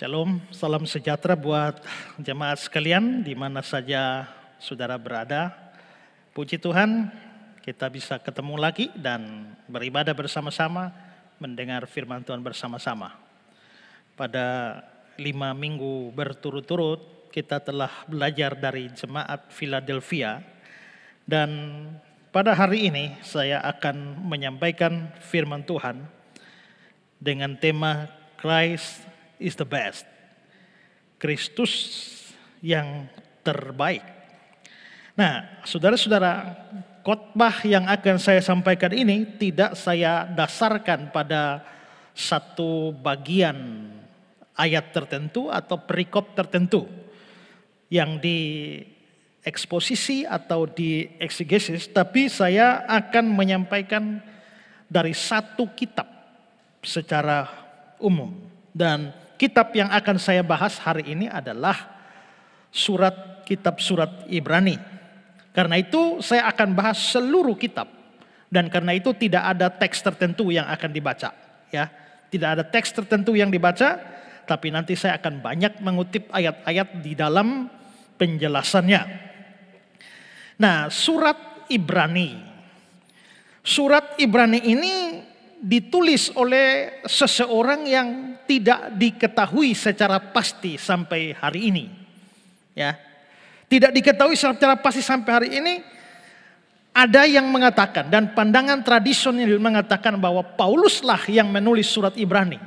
Shalom, salam sejahtera buat jemaat sekalian di mana saja saudara berada. Puji Tuhan, kita bisa ketemu lagi dan beribadah bersama-sama, mendengar firman Tuhan bersama-sama. Pada lima minggu berturut-turut, kita telah belajar dari jemaat Philadelphia. Dan pada hari ini saya akan menyampaikan firman Tuhan dengan tema Christ is the best. Kristus yang terbaik. Nah, saudara-saudara, khotbah yang akan saya sampaikan ini tidak saya dasarkan pada satu bagian ayat tertentu atau perikop tertentu yang di eksposisi atau di eksegesis, tapi saya akan menyampaikan dari satu kitab secara umum dan kitab yang akan saya bahas hari ini adalah surat kitab surat Ibrani. Karena itu saya akan bahas seluruh kitab dan karena itu tidak ada teks tertentu yang akan dibaca, ya. Tidak ada teks tertentu yang dibaca, tapi nanti saya akan banyak mengutip ayat-ayat di dalam penjelasannya. Nah, surat Ibrani. Surat Ibrani ini ditulis oleh seseorang yang tidak diketahui secara pasti sampai hari ini. Ya. Tidak diketahui secara pasti sampai hari ini ada yang mengatakan dan pandangan tradisional mengatakan bahwa Pauluslah yang menulis surat Ibrani.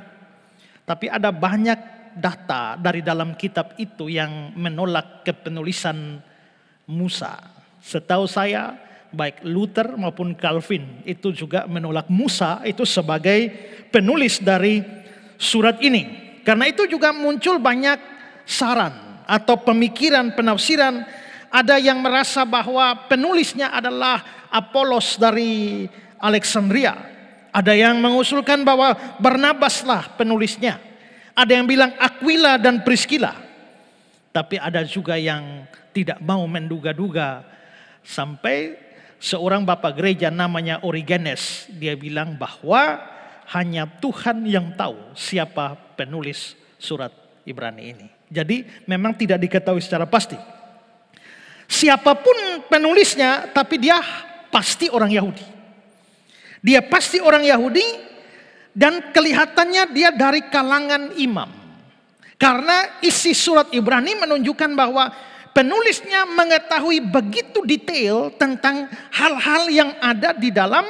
Tapi ada banyak data dari dalam kitab itu yang menolak kepenulisan Musa. Setahu saya baik Luther maupun Calvin itu juga menolak Musa itu sebagai penulis dari surat ini. Karena itu juga muncul banyak saran atau pemikiran penafsiran ada yang merasa bahwa penulisnya adalah Apolos dari Alexandria. Ada yang mengusulkan bahwa Barnabaslah penulisnya. Ada yang bilang Aquila dan Priscilla. Tapi ada juga yang tidak mau menduga-duga sampai seorang bapak gereja namanya Origenes. Dia bilang bahwa hanya Tuhan yang tahu siapa penulis surat Ibrani ini. Jadi memang tidak diketahui secara pasti. Siapapun penulisnya tapi dia pasti orang Yahudi. Dia pasti orang Yahudi dan kelihatannya dia dari kalangan imam. Karena isi surat Ibrani menunjukkan bahwa penulisnya mengetahui begitu detail tentang hal-hal yang ada di dalam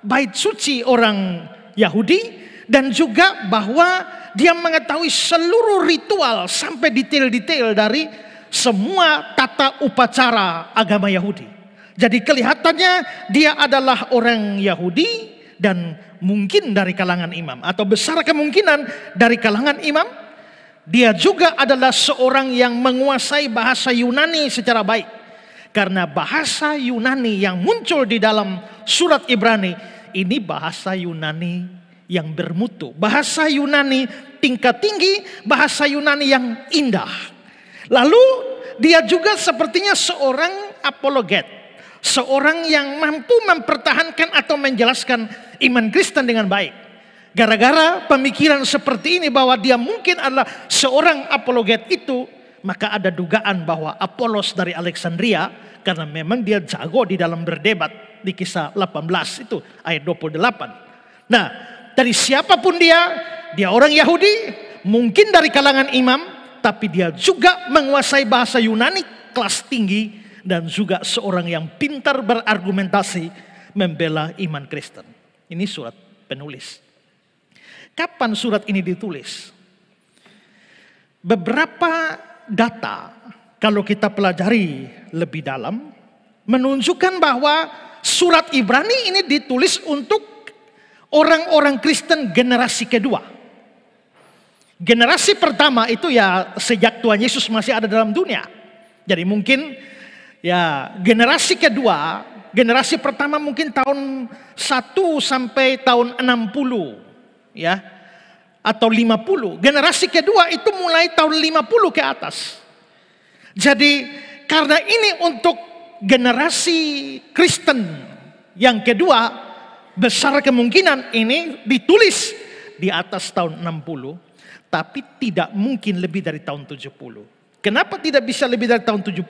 bait suci orang Yahudi dan juga bahwa dia mengetahui seluruh ritual sampai detail-detail dari semua tata upacara agama Yahudi. Jadi kelihatannya dia adalah orang Yahudi dan mungkin dari kalangan imam atau besar kemungkinan dari kalangan imam dia juga adalah seorang yang menguasai bahasa Yunani secara baik. Karena bahasa Yunani yang muncul di dalam surat Ibrani ini bahasa Yunani yang bermutu. Bahasa Yunani tingkat tinggi, bahasa Yunani yang indah. Lalu dia juga sepertinya seorang apologet. Seorang yang mampu mempertahankan atau menjelaskan iman Kristen dengan baik. Gara-gara pemikiran seperti ini bahwa dia mungkin adalah seorang apologet itu, maka ada dugaan bahwa Apolos dari Alexandria karena memang dia jago di dalam berdebat di kisah 18 itu ayat 28. Nah, dari siapapun dia, dia orang Yahudi, mungkin dari kalangan imam, tapi dia juga menguasai bahasa Yunani kelas tinggi dan juga seorang yang pintar berargumentasi membela iman Kristen. Ini surat penulis. Kapan surat ini ditulis? Beberapa data kalau kita pelajari lebih dalam menunjukkan bahwa surat Ibrani ini ditulis untuk orang-orang Kristen generasi kedua. Generasi pertama itu ya sejak Tuhan Yesus masih ada dalam dunia. Jadi mungkin ya generasi kedua, generasi pertama mungkin tahun 1 sampai tahun 60 ya atau 50. Generasi kedua itu mulai tahun 50 ke atas. Jadi karena ini untuk generasi Kristen yang kedua besar kemungkinan ini ditulis di atas tahun 60 tapi tidak mungkin lebih dari tahun 70. Kenapa tidak bisa lebih dari tahun 70?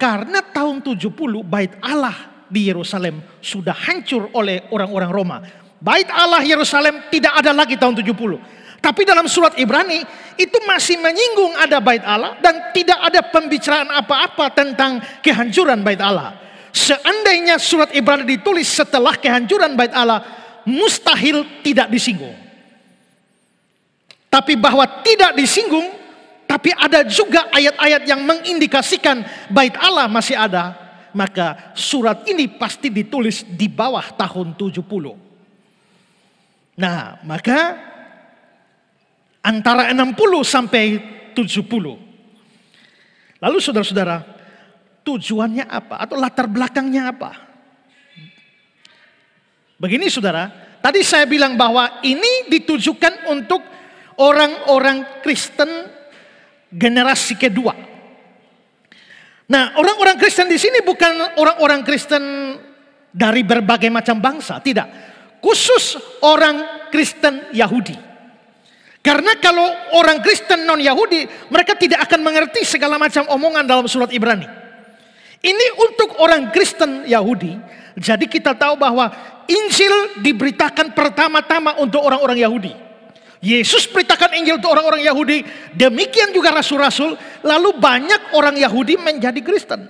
Karena tahun 70 bait Allah di Yerusalem sudah hancur oleh orang-orang Roma Bait Allah Yerusalem tidak ada lagi tahun 70. Tapi dalam surat Ibrani itu masih menyinggung ada bait Allah dan tidak ada pembicaraan apa-apa tentang kehancuran bait Allah. Seandainya surat Ibrani ditulis setelah kehancuran bait Allah, mustahil tidak disinggung. Tapi bahwa tidak disinggung, tapi ada juga ayat-ayat yang mengindikasikan bait Allah masih ada, maka surat ini pasti ditulis di bawah tahun 70. Nah, maka antara 60 sampai 70. Lalu saudara-saudara, tujuannya apa atau latar belakangnya apa? Begini saudara, tadi saya bilang bahwa ini ditujukan untuk orang-orang Kristen generasi kedua. Nah, orang-orang Kristen di sini bukan orang-orang Kristen dari berbagai macam bangsa, tidak Khusus orang Kristen Yahudi. Karena kalau orang Kristen non-Yahudi, mereka tidak akan mengerti segala macam omongan dalam surat Ibrani. Ini untuk orang Kristen Yahudi. Jadi kita tahu bahwa Injil diberitakan pertama-tama untuk orang-orang Yahudi. Yesus beritakan Injil untuk orang-orang Yahudi. Demikian juga rasul-rasul. Lalu banyak orang Yahudi menjadi Kristen.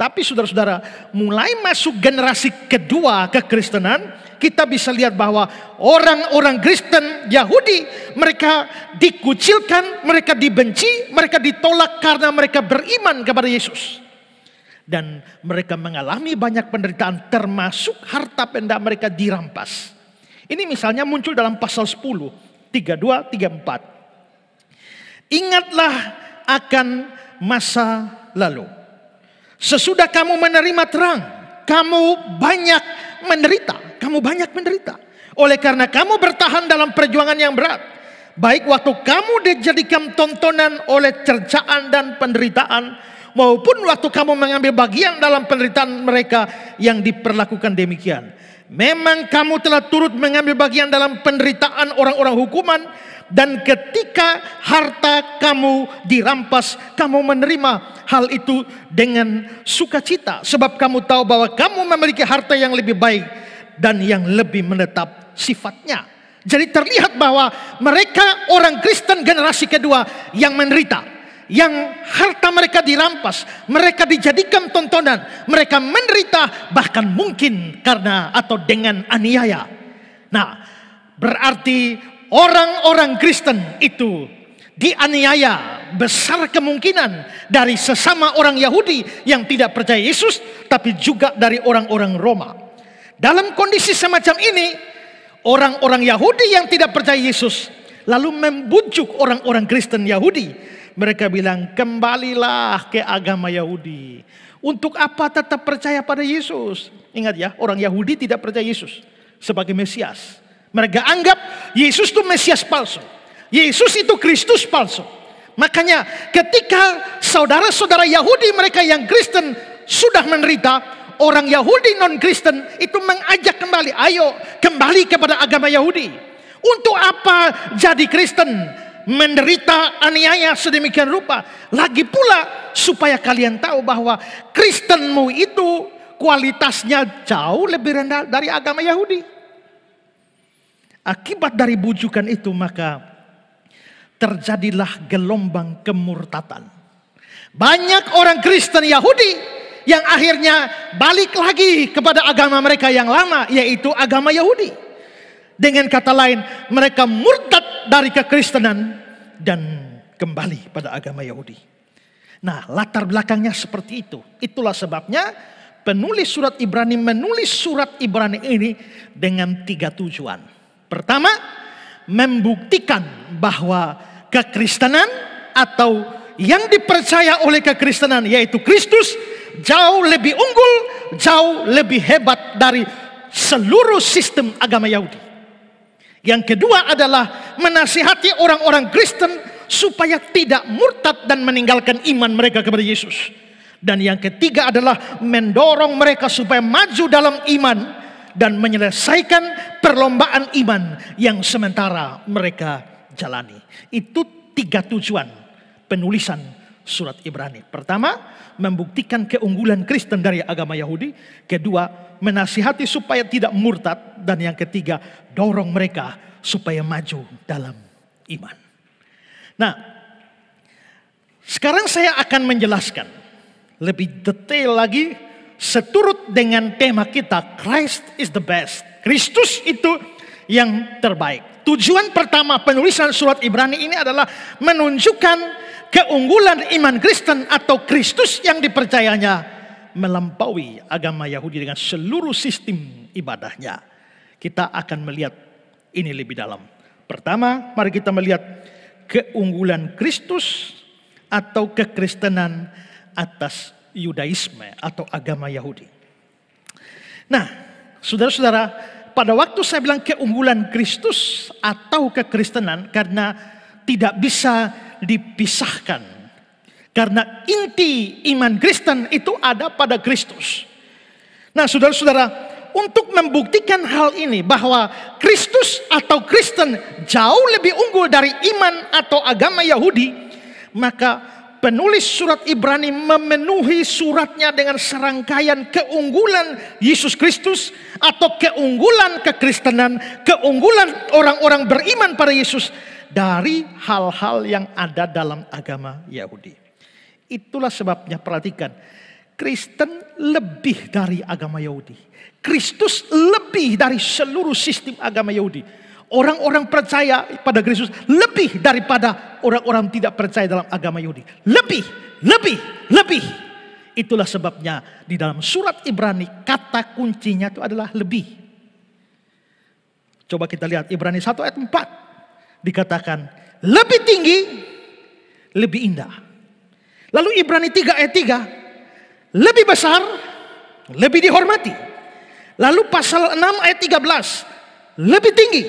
Tapi saudara-saudara, mulai masuk generasi kedua kekristenan, kita bisa lihat bahwa orang-orang Kristen Yahudi, mereka dikucilkan, mereka dibenci, mereka ditolak karena mereka beriman kepada Yesus. Dan mereka mengalami banyak penderitaan termasuk harta benda mereka dirampas. Ini misalnya muncul dalam pasal 10, 32, 34. Ingatlah akan masa lalu Sesudah kamu menerima terang, kamu banyak menderita, kamu banyak menderita. Oleh karena kamu bertahan dalam perjuangan yang berat, baik waktu kamu dijadikan tontonan oleh cercaan dan penderitaan, maupun waktu kamu mengambil bagian dalam penderitaan mereka yang diperlakukan demikian. Memang kamu telah turut mengambil bagian dalam penderitaan orang-orang hukuman, dan ketika harta kamu dirampas, kamu menerima hal itu dengan sukacita, sebab kamu tahu bahwa kamu memiliki harta yang lebih baik dan yang lebih menetap sifatnya. Jadi terlihat bahwa mereka orang Kristen generasi kedua yang menderita. Yang harta mereka dirampas, mereka dijadikan tontonan, mereka menderita bahkan mungkin karena atau dengan aniaya. Nah, berarti orang-orang Kristen itu dianiaya besar kemungkinan dari sesama orang Yahudi yang tidak percaya Yesus tapi juga dari orang-orang Roma. Dalam kondisi semacam ini, orang-orang Yahudi yang tidak percaya Yesus lalu membujuk orang-orang Kristen Yahudi. Mereka bilang, "Kembalilah ke agama Yahudi." Untuk apa tetap percaya pada Yesus? Ingat ya, orang Yahudi tidak percaya Yesus sebagai Mesias. Mereka anggap Yesus itu Mesias palsu. Yesus itu Kristus palsu. Makanya ketika saudara-saudara Yahudi mereka yang Kristen sudah menderita, orang Yahudi non-Kristen itu mengajak kembali, ayo kembali kepada agama Yahudi. Untuk apa jadi Kristen? Menderita aniaya sedemikian rupa. Lagi pula supaya kalian tahu bahwa Kristenmu itu kualitasnya jauh lebih rendah dari agama Yahudi. Akibat dari bujukan itu maka terjadilah gelombang kemurtatan. Banyak orang Kristen Yahudi yang akhirnya balik lagi kepada agama mereka yang lama yaitu agama Yahudi. Dengan kata lain mereka murtad dari kekristenan dan kembali pada agama Yahudi. Nah, latar belakangnya seperti itu. Itulah sebabnya penulis surat Ibrani menulis surat Ibrani ini dengan tiga tujuan. Pertama, membuktikan bahwa kekristenan atau yang dipercaya oleh kekristenan yaitu Kristus jauh lebih unggul, jauh lebih hebat dari seluruh sistem agama Yahudi. Yang kedua adalah menasihati orang-orang Kristen supaya tidak murtad dan meninggalkan iman mereka kepada Yesus. Dan yang ketiga adalah mendorong mereka supaya maju dalam iman dan menyelesaikan perlombaan iman yang sementara mereka jalani. Itu tiga tujuan penulisan surat Ibrani. Pertama, membuktikan keunggulan Kristen dari agama Yahudi. Kedua, menasihati supaya tidak murtad. Dan yang ketiga, dorong mereka supaya maju dalam iman. Nah, sekarang saya akan menjelaskan lebih detail lagi seturut dengan tema kita Christ is the best. Kristus itu yang terbaik. Tujuan pertama penulisan surat Ibrani ini adalah menunjukkan keunggulan iman Kristen atau Kristus yang dipercayanya melampaui agama Yahudi dengan seluruh sistem ibadahnya. Kita akan melihat ini lebih dalam. Pertama, mari kita melihat keunggulan Kristus atau kekristenan atas Yudaisme atau agama Yahudi. Nah, saudara-saudara, pada waktu saya bilang keunggulan Kristus atau kekristenan karena tidak bisa dipisahkan karena inti iman Kristen itu ada pada Kristus. Nah, saudara-saudara, untuk membuktikan hal ini bahwa Kristus atau Kristen jauh lebih unggul dari iman atau agama Yahudi, maka penulis surat Ibrani memenuhi suratnya dengan serangkaian keunggulan Yesus Kristus atau keunggulan kekristenan, keunggulan orang-orang beriman pada Yesus dari hal-hal yang ada dalam agama Yahudi. Itulah sebabnya perhatikan, Kristen lebih dari agama Yahudi. Kristus lebih dari seluruh sistem agama Yahudi orang-orang percaya pada Kristus lebih daripada orang-orang tidak percaya dalam agama Yahudi. Lebih, lebih, lebih. Itulah sebabnya di dalam surat Ibrani kata kuncinya itu adalah lebih. Coba kita lihat Ibrani 1 ayat 4 dikatakan lebih tinggi, lebih indah. Lalu Ibrani 3 ayat 3 lebih besar, lebih dihormati. Lalu pasal 6 ayat 13 lebih tinggi,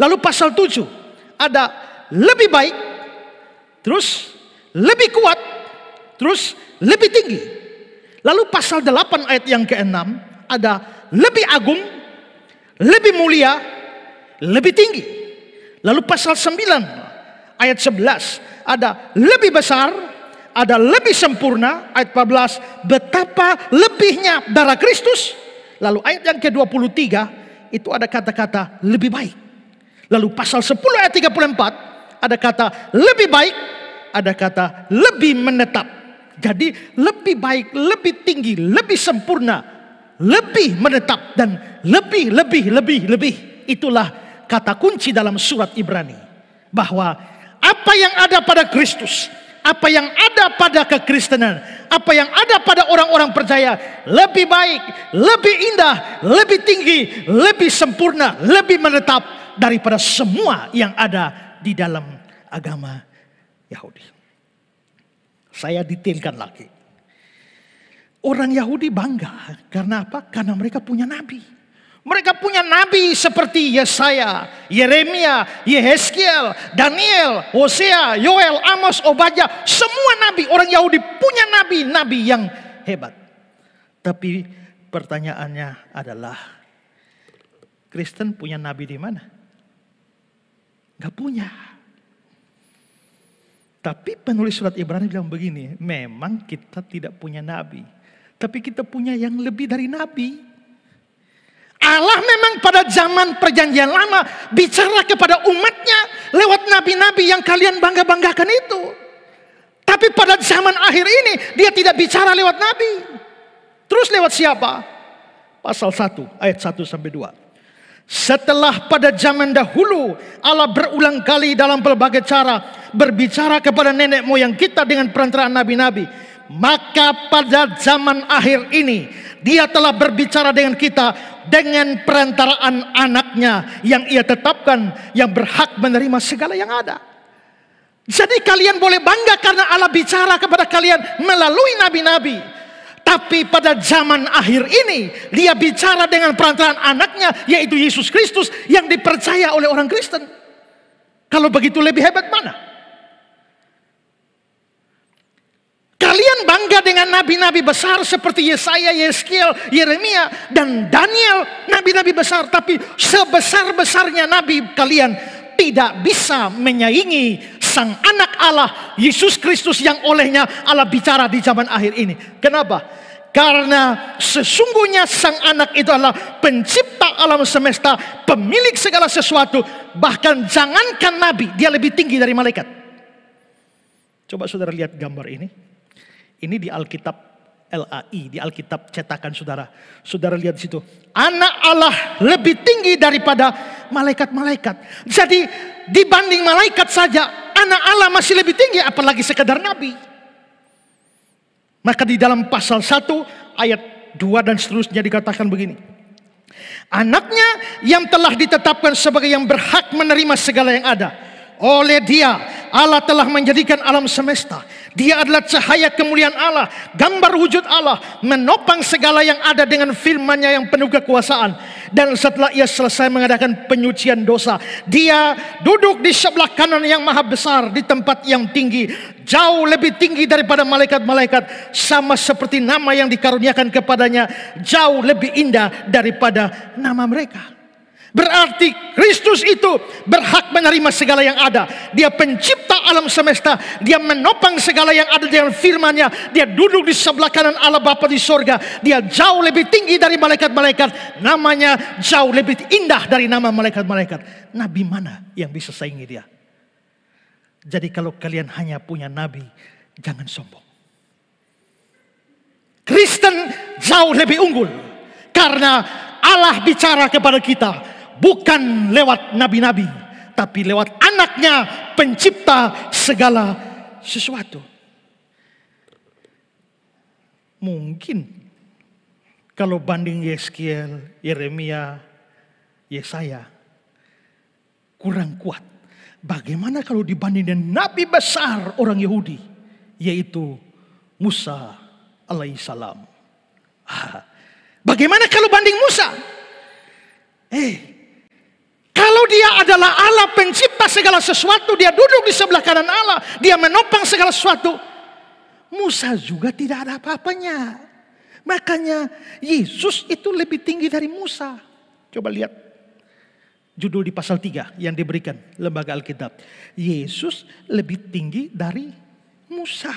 Lalu pasal 7 ada lebih baik, terus lebih kuat, terus lebih tinggi. Lalu pasal 8 ayat yang ke-6 ada lebih agung, lebih mulia, lebih tinggi. Lalu pasal 9 ayat 11 ada lebih besar, ada lebih sempurna ayat 14 betapa lebihnya darah Kristus. Lalu ayat yang ke-23 itu ada kata-kata lebih baik. Lalu pasal 10 ayat 34 ada kata lebih baik, ada kata lebih menetap. Jadi lebih baik, lebih tinggi, lebih sempurna, lebih menetap dan lebih lebih lebih lebih. Itulah kata kunci dalam surat Ibrani bahwa apa yang ada pada Kristus, apa yang ada pada kekristenan, apa yang ada pada orang-orang percaya lebih baik, lebih indah, lebih tinggi, lebih sempurna, lebih menetap daripada semua yang ada di dalam agama Yahudi. Saya detailkan lagi. Orang Yahudi bangga karena apa? Karena mereka punya nabi. Mereka punya nabi seperti Yesaya, Yeremia, Yehezkiel, Daniel, Hosea, Yoel, Amos, Obaja. Semua nabi orang Yahudi punya nabi-nabi yang hebat. Tapi pertanyaannya adalah Kristen punya nabi di mana? Gak punya. Tapi penulis surat Ibrani bilang begini, memang kita tidak punya nabi. Tapi kita punya yang lebih dari nabi. Allah memang pada zaman perjanjian lama bicara kepada umatnya lewat nabi-nabi yang kalian bangga-banggakan itu. Tapi pada zaman akhir ini dia tidak bicara lewat nabi. Terus lewat siapa? Pasal 1 ayat 1 sampai 2. Setelah pada zaman dahulu Allah berulang kali dalam berbagai cara berbicara kepada nenek moyang kita dengan perantaraan nabi-nabi, maka pada zaman akhir ini dia telah berbicara dengan kita dengan perantaraan anaknya yang ia tetapkan yang berhak menerima segala yang ada. Jadi kalian boleh bangga karena Allah bicara kepada kalian melalui nabi-nabi. Tapi pada zaman akhir ini, dia bicara dengan perantaraan anaknya, yaitu Yesus Kristus yang dipercaya oleh orang Kristen. Kalau begitu lebih hebat mana? Kalian bangga dengan nabi-nabi besar seperti Yesaya, Yeskiel, Yeremia, dan Daniel, nabi-nabi besar. Tapi sebesar-besarnya nabi kalian tidak bisa menyaingi sang anak Allah Yesus Kristus yang olehnya Allah bicara di zaman akhir ini. Kenapa? Karena sesungguhnya sang anak itu adalah pencipta alam semesta, pemilik segala sesuatu. Bahkan jangankan nabi, dia lebih tinggi dari malaikat. Coba saudara lihat gambar ini. Ini di Alkitab LAI, di Alkitab cetakan saudara. Saudara lihat di situ. Anak Allah lebih tinggi daripada malaikat-malaikat. Jadi dibanding malaikat saja, anak Allah masih lebih tinggi apalagi sekedar nabi. Maka di dalam pasal 1 ayat 2 dan seterusnya dikatakan begini. Anaknya yang telah ditetapkan sebagai yang berhak menerima segala yang ada. Oleh dia Allah telah menjadikan alam semesta dia adalah cahaya kemuliaan Allah, gambar wujud Allah, menopang segala yang ada dengan firman-Nya yang penuh kekuasaan. Dan setelah ia selesai mengadakan penyucian dosa, dia duduk di sebelah kanan yang maha besar di tempat yang tinggi, jauh lebih tinggi daripada malaikat-malaikat, sama seperti nama yang dikaruniakan kepadanya jauh lebih indah daripada nama mereka. Berarti Kristus itu berhak menerima segala yang ada. Dia pencipta alam semesta. Dia menopang segala yang ada dengan firmannya. Dia duduk di sebelah kanan Allah Bapa di sorga. Dia jauh lebih tinggi dari malaikat-malaikat. Namanya jauh lebih indah dari nama malaikat-malaikat. Nabi mana yang bisa saingi dia? Jadi kalau kalian hanya punya nabi, jangan sombong. Kristen jauh lebih unggul. Karena Allah bicara kepada kita bukan lewat nabi-nabi, tapi lewat anaknya pencipta segala sesuatu. Mungkin kalau banding Yeskiel, Yeremia, Yesaya, kurang kuat. Bagaimana kalau dibanding dengan nabi besar orang Yahudi, yaitu Musa alaihissalam. Ah, bagaimana kalau banding Musa? Eh, kalau dia adalah Allah pencipta segala sesuatu, dia duduk di sebelah kanan Allah, dia menopang segala sesuatu. Musa juga tidak ada apa-apanya. Makanya Yesus itu lebih tinggi dari Musa. Coba lihat judul di pasal 3 yang diberikan lembaga Alkitab. Yesus lebih tinggi dari Musa.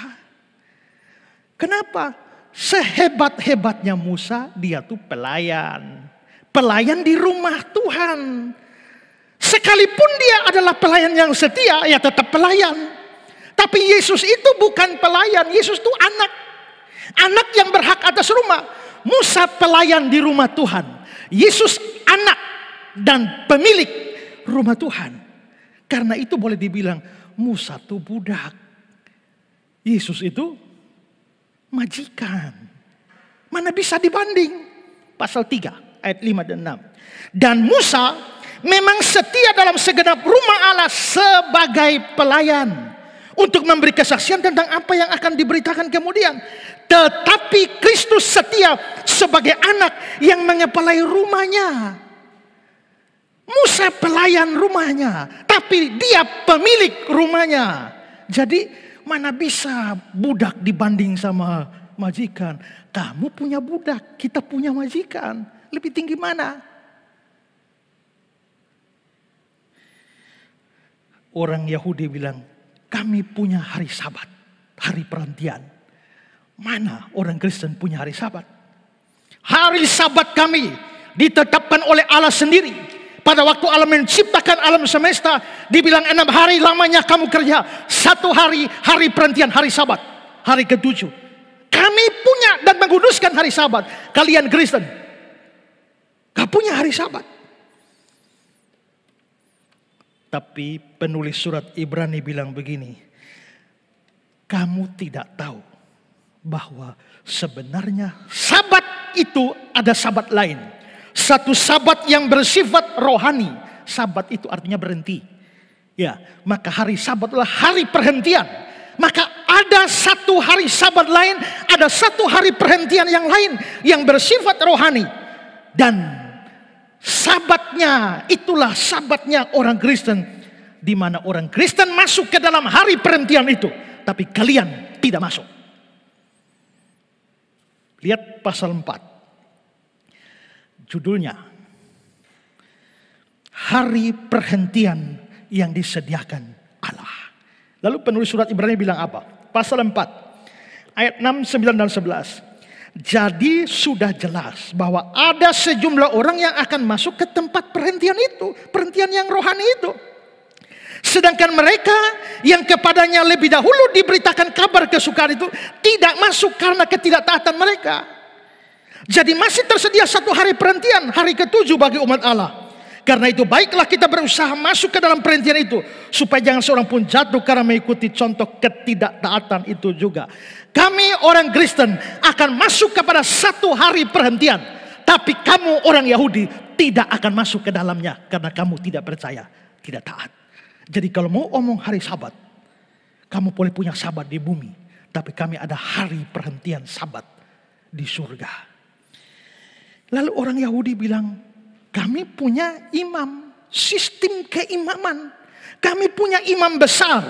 Kenapa? Sehebat-hebatnya Musa, dia tuh pelayan. Pelayan di rumah Tuhan. Sekalipun dia adalah pelayan yang setia, ya tetap pelayan. Tapi Yesus itu bukan pelayan, Yesus itu anak. Anak yang berhak atas rumah. Musa pelayan di rumah Tuhan. Yesus anak dan pemilik rumah Tuhan. Karena itu boleh dibilang Musa itu budak. Yesus itu majikan. Mana bisa dibanding? Pasal 3 ayat 5 dan 6. Dan Musa memang setia dalam segenap rumah Allah sebagai pelayan untuk memberi kesaksian tentang apa yang akan diberitakan kemudian. Tetapi Kristus setia sebagai anak yang mengepalai rumahnya. Musa pelayan rumahnya, tapi dia pemilik rumahnya. Jadi mana bisa budak dibanding sama majikan? Kamu punya budak, kita punya majikan. Lebih tinggi mana? orang Yahudi bilang, kami punya hari sabat, hari perhentian. Mana orang Kristen punya hari sabat? Hari sabat kami ditetapkan oleh Allah sendiri. Pada waktu Allah menciptakan alam semesta, dibilang enam hari lamanya kamu kerja. Satu hari, hari perhentian, hari sabat. Hari ketujuh. Kami punya dan menguduskan hari sabat. Kalian Kristen. Gak punya hari sabat. Tapi penulis surat Ibrani bilang begini, kamu tidak tahu bahwa sebenarnya sabat itu ada sabat lain. Satu sabat yang bersifat rohani. Sabat itu artinya berhenti. Ya, maka hari Sabat adalah hari perhentian. Maka ada satu hari sabat lain, ada satu hari perhentian yang lain yang bersifat rohani. Dan Sabatnya, itulah sabatnya orang Kristen. Di mana orang Kristen masuk ke dalam hari perhentian itu. Tapi kalian tidak masuk. Lihat pasal 4. Judulnya. Hari perhentian yang disediakan Allah. Lalu penulis surat Ibrani bilang apa? Pasal 4. Ayat 6, 9, dan 11. Jadi sudah jelas bahwa ada sejumlah orang yang akan masuk ke tempat perhentian itu, perhentian yang rohani itu. Sedangkan mereka yang kepadanya lebih dahulu diberitakan kabar kesukaan itu tidak masuk karena ketidaktaatan mereka. Jadi masih tersedia satu hari perhentian, hari ketujuh bagi umat Allah. Karena itu baiklah kita berusaha masuk ke dalam perhentian itu. Supaya jangan seorang pun jatuh karena mengikuti contoh ketidaktaatan itu juga. Kami orang Kristen akan masuk kepada satu hari perhentian. Tapi kamu orang Yahudi tidak akan masuk ke dalamnya. Karena kamu tidak percaya, tidak taat. Jadi kalau mau omong hari sabat. Kamu boleh punya sabat di bumi. Tapi kami ada hari perhentian sabat di surga. Lalu orang Yahudi bilang, kami punya imam, sistem keimaman. Kami punya imam besar.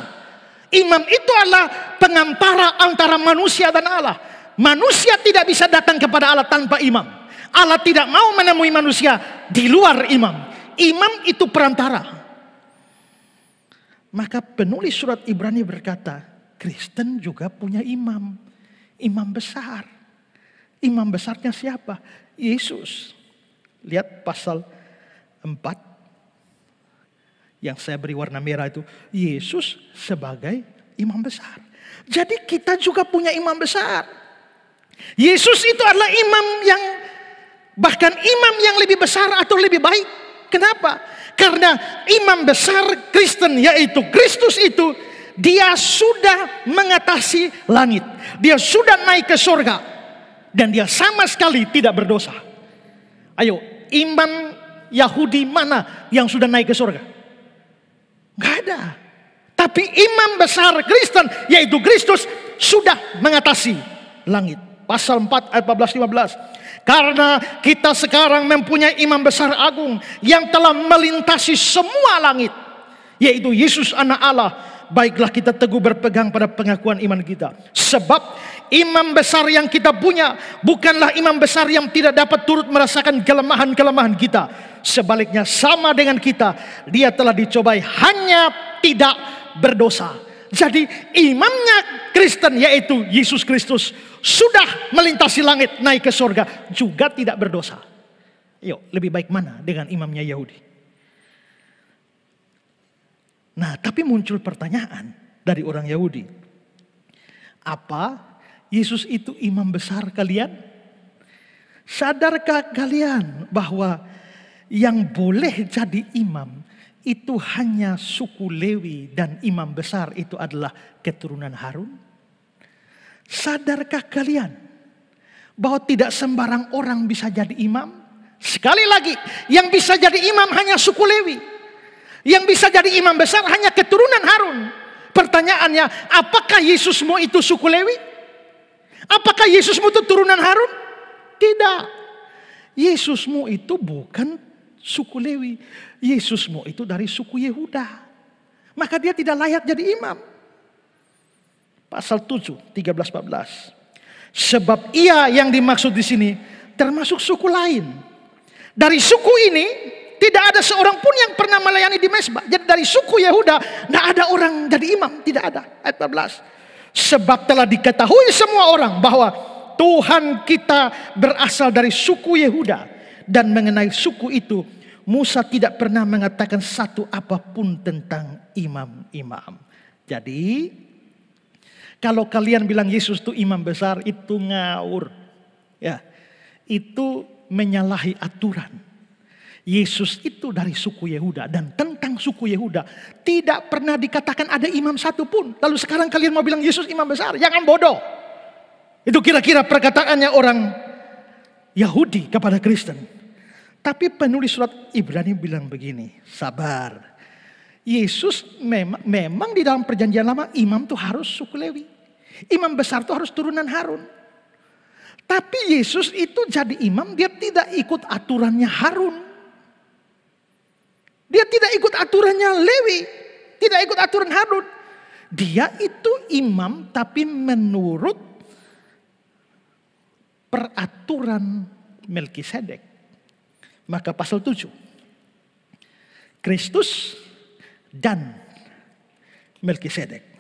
Imam itu adalah pengampara antara manusia dan Allah. Manusia tidak bisa datang kepada Allah tanpa imam. Allah tidak mau menemui manusia di luar imam. Imam itu perantara. Maka penulis surat Ibrani berkata, Kristen juga punya imam. Imam besar. Imam besarnya siapa? Yesus. Lihat pasal 4 yang saya beri warna merah itu Yesus sebagai imam besar. Jadi kita juga punya imam besar. Yesus itu adalah imam yang bahkan imam yang lebih besar atau lebih baik. Kenapa? Karena imam besar Kristen yaitu Kristus itu dia sudah mengatasi langit. Dia sudah naik ke surga. Dan dia sama sekali tidak berdosa. Ayo iman Yahudi mana yang sudah naik ke surga? Gak ada. Tapi imam besar Kristen yaitu Kristus sudah mengatasi langit. Pasal 4 ayat 14 15. Karena kita sekarang mempunyai imam besar agung yang telah melintasi semua langit yaitu Yesus anak Allah. Baiklah kita teguh berpegang pada pengakuan iman kita. Sebab Imam besar yang kita punya bukanlah imam besar yang tidak dapat turut merasakan kelemahan-kelemahan kita. Sebaliknya sama dengan kita, dia telah dicobai hanya tidak berdosa. Jadi imamnya Kristen yaitu Yesus Kristus sudah melintasi langit naik ke surga juga tidak berdosa. Yuk, lebih baik mana dengan imamnya Yahudi? Nah, tapi muncul pertanyaan dari orang Yahudi. Apa Yesus itu imam besar kalian? Sadarkah kalian bahwa yang boleh jadi imam itu hanya suku Lewi dan imam besar itu adalah keturunan Harun? Sadarkah kalian bahwa tidak sembarang orang bisa jadi imam? Sekali lagi, yang bisa jadi imam hanya suku Lewi. Yang bisa jadi imam besar hanya keturunan Harun. Pertanyaannya, apakah Yesusmu itu suku Lewi? Apakah Yesusmu itu turunan Harun? Tidak. Yesusmu itu bukan suku Lewi. Yesusmu itu dari suku Yehuda. Maka dia tidak layak jadi imam. Pasal 7, 13, 14. Sebab ia yang dimaksud di sini termasuk suku lain. Dari suku ini tidak ada seorang pun yang pernah melayani di mesbah. Jadi dari suku Yehuda tidak ada orang jadi imam. Tidak ada. Ayat 14. Sebab telah diketahui semua orang bahwa Tuhan kita berasal dari suku Yehuda. Dan mengenai suku itu, Musa tidak pernah mengatakan satu apapun tentang imam-imam. Jadi, kalau kalian bilang Yesus itu imam besar, itu ngawur. Ya, itu menyalahi aturan. Yesus itu dari suku Yehuda dan tentang suku Yehuda tidak pernah dikatakan ada imam satu pun. Lalu sekarang kalian mau bilang Yesus imam besar, jangan bodoh. Itu kira-kira perkataannya orang Yahudi kepada Kristen. Tapi penulis surat Ibrani bilang begini, sabar. Yesus memang, memang di dalam perjanjian lama imam tuh harus suku Lewi. Imam besar tuh harus turunan Harun. Tapi Yesus itu jadi imam, dia tidak ikut aturannya Harun. Dia tidak ikut aturannya Lewi, tidak ikut aturan Harun. Dia itu imam tapi menurut peraturan Melkisedek. Maka pasal tujuh Kristus dan Melkisedek.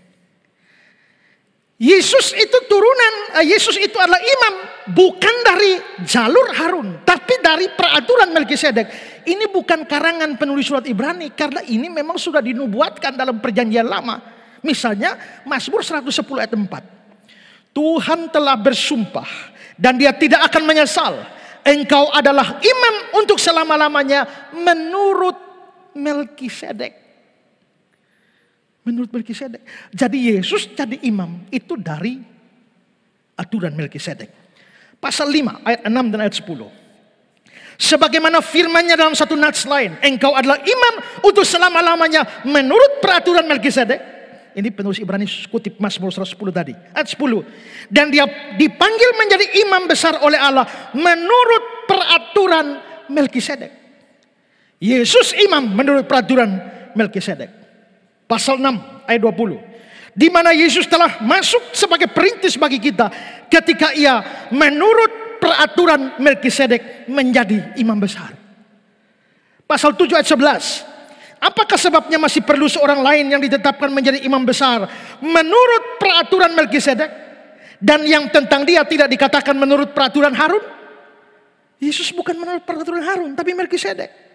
Yesus itu turunan, eh, Yesus itu adalah imam bukan dari jalur Harun, tapi dari peraturan Melkisedek. Ini bukan karangan penulis surat Ibrani karena ini memang sudah dinubuatkan dalam perjanjian lama. Misalnya Mazmur 110 ayat 4. Tuhan telah bersumpah dan dia tidak akan menyesal. Engkau adalah imam untuk selama-lamanya menurut Melkisedek menurut Melkisedek. Jadi Yesus jadi imam itu dari aturan Melkisedek. Pasal 5 ayat 6 dan ayat 10. Sebagaimana firmannya dalam satu nats lain. Engkau adalah imam untuk selama-lamanya menurut peraturan Melkisedek. Ini penulis Ibrani kutip Mazmur 110 tadi. Ayat 10. Dan dia dipanggil menjadi imam besar oleh Allah menurut peraturan Melkisedek. Yesus imam menurut peraturan Melkisedek. Pasal 6 ayat 20. Di mana Yesus telah masuk sebagai perintis bagi kita ketika ia menurut peraturan Melkisedek menjadi imam besar. Pasal 7 ayat 11. Apakah sebabnya masih perlu seorang lain yang ditetapkan menjadi imam besar menurut peraturan Melkisedek dan yang tentang dia tidak dikatakan menurut peraturan Harun? Yesus bukan menurut peraturan Harun tapi Melkisedek.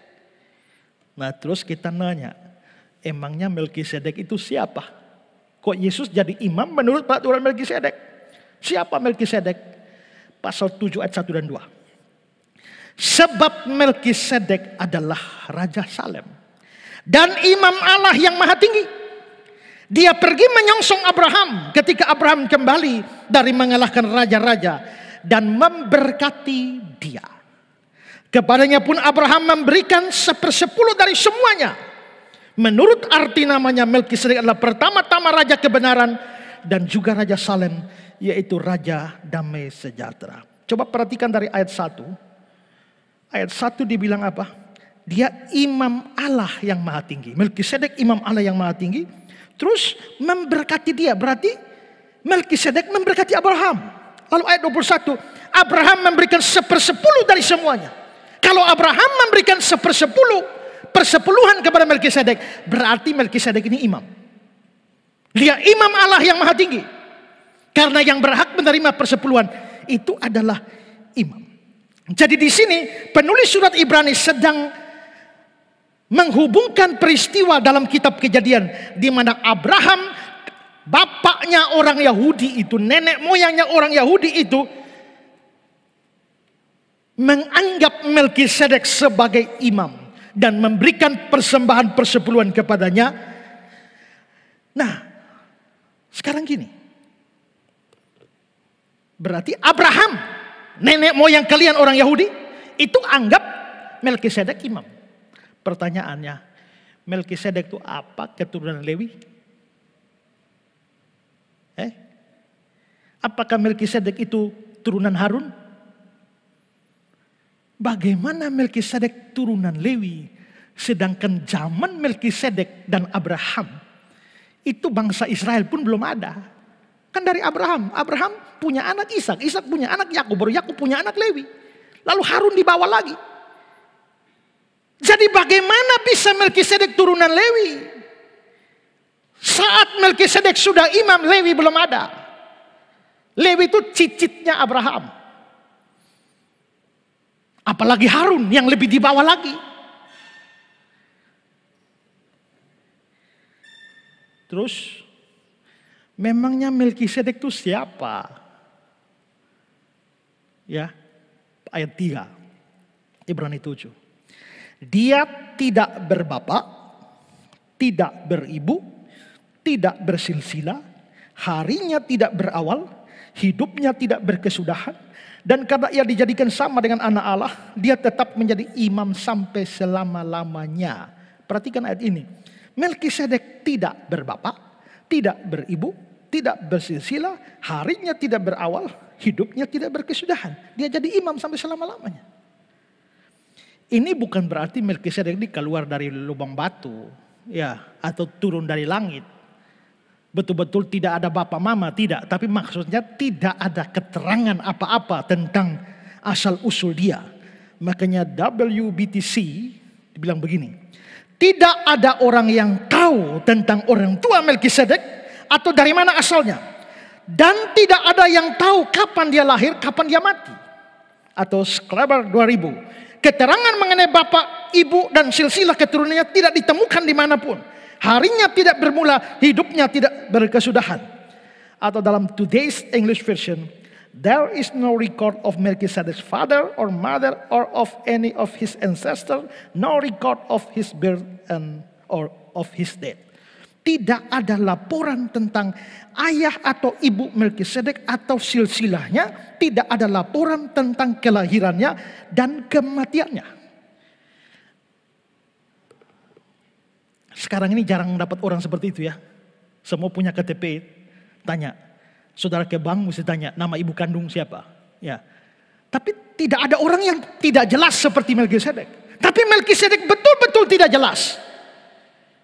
Nah, terus kita nanya, Emangnya Melkisedek itu siapa? Kok Yesus jadi imam menurut peraturan Melkisedek? Siapa Melkisedek? Pasal 7 ayat 1 dan 2. Sebab Melkisedek adalah Raja Salem. Dan imam Allah yang maha tinggi. Dia pergi menyongsong Abraham ketika Abraham kembali dari mengalahkan raja-raja dan memberkati dia. Kepadanya pun Abraham memberikan sepersepuluh dari semuanya Menurut arti namanya Melkisedek adalah pertama-tama raja kebenaran dan juga raja Salem yaitu raja damai sejahtera. Coba perhatikan dari ayat 1. Ayat 1 dibilang apa? Dia imam Allah yang maha tinggi. Melkisedek imam Allah yang maha tinggi. Terus memberkati dia. Berarti Melkisedek memberkati Abraham. Lalu ayat 21. Abraham memberikan sepersepuluh dari semuanya. Kalau Abraham memberikan sepersepuluh persepuluhan kepada Melkisedek, berarti Melkisedek ini imam. Dia imam Allah yang maha tinggi. Karena yang berhak menerima persepuluhan itu adalah imam. Jadi di sini penulis surat Ibrani sedang menghubungkan peristiwa dalam kitab Kejadian di mana Abraham bapaknya orang Yahudi itu, nenek moyangnya orang Yahudi itu menganggap Melkisedek sebagai imam dan memberikan persembahan persepuluhan kepadanya. Nah, sekarang gini. Berarti Abraham, nenek moyang kalian orang Yahudi, itu anggap Melkisedek imam. Pertanyaannya, Melkisedek itu apa keturunan Lewi? Eh? Apakah Melkisedek itu turunan Harun? Bagaimana Melkisedek turunan Lewi sedangkan zaman Melkisedek dan Abraham itu bangsa Israel pun belum ada. Kan dari Abraham, Abraham punya anak Ishak, Ishak punya anak Yakub, baru Yakub punya anak Lewi. Lalu Harun dibawa lagi. Jadi bagaimana bisa Melkisedek turunan Lewi? Saat Melkisedek sudah imam, Lewi belum ada. Lewi itu cicitnya Abraham. Apalagi Harun yang lebih di bawah lagi. Terus, memangnya Melkisedek itu siapa? Ya, ayat 3, Ibrani 7. Dia tidak berbapak, tidak beribu, tidak bersilsilah, harinya tidak berawal, hidupnya tidak berkesudahan, dan karena ia dijadikan sama dengan anak Allah, dia tetap menjadi imam sampai selama-lamanya. Perhatikan ayat ini. Melkisedek tidak berbapak, tidak beribu, tidak bersilsilah, harinya tidak berawal, hidupnya tidak berkesudahan. Dia jadi imam sampai selama-lamanya. Ini bukan berarti Melkisedek ini keluar dari lubang batu, ya, atau turun dari langit betul-betul tidak ada bapak mama, tidak. Tapi maksudnya tidak ada keterangan apa-apa tentang asal usul dia. Makanya WBTC dibilang begini. Tidak ada orang yang tahu tentang orang tua Melkisedek atau dari mana asalnya. Dan tidak ada yang tahu kapan dia lahir, kapan dia mati. Atau Sclaber 2000. Keterangan mengenai bapak, ibu, dan silsilah keturunannya tidak ditemukan dimanapun. Harinya tidak bermula, hidupnya tidak berkesudahan. Atau dalam today's English version, there is no record of Melchizedek's father or mother or of any of his ancestors, no record of his birth and or of his death. Tidak ada laporan tentang ayah atau ibu Melkisedek atau silsilahnya, tidak ada laporan tentang kelahirannya dan kematiannya. Sekarang ini jarang dapat orang seperti itu ya. Semua punya KTP. Tanya, saudara ke bank mesti tanya nama ibu kandung siapa. Ya. Tapi tidak ada orang yang tidak jelas seperti Melkisedek. Tapi Melkisedek betul-betul tidak jelas.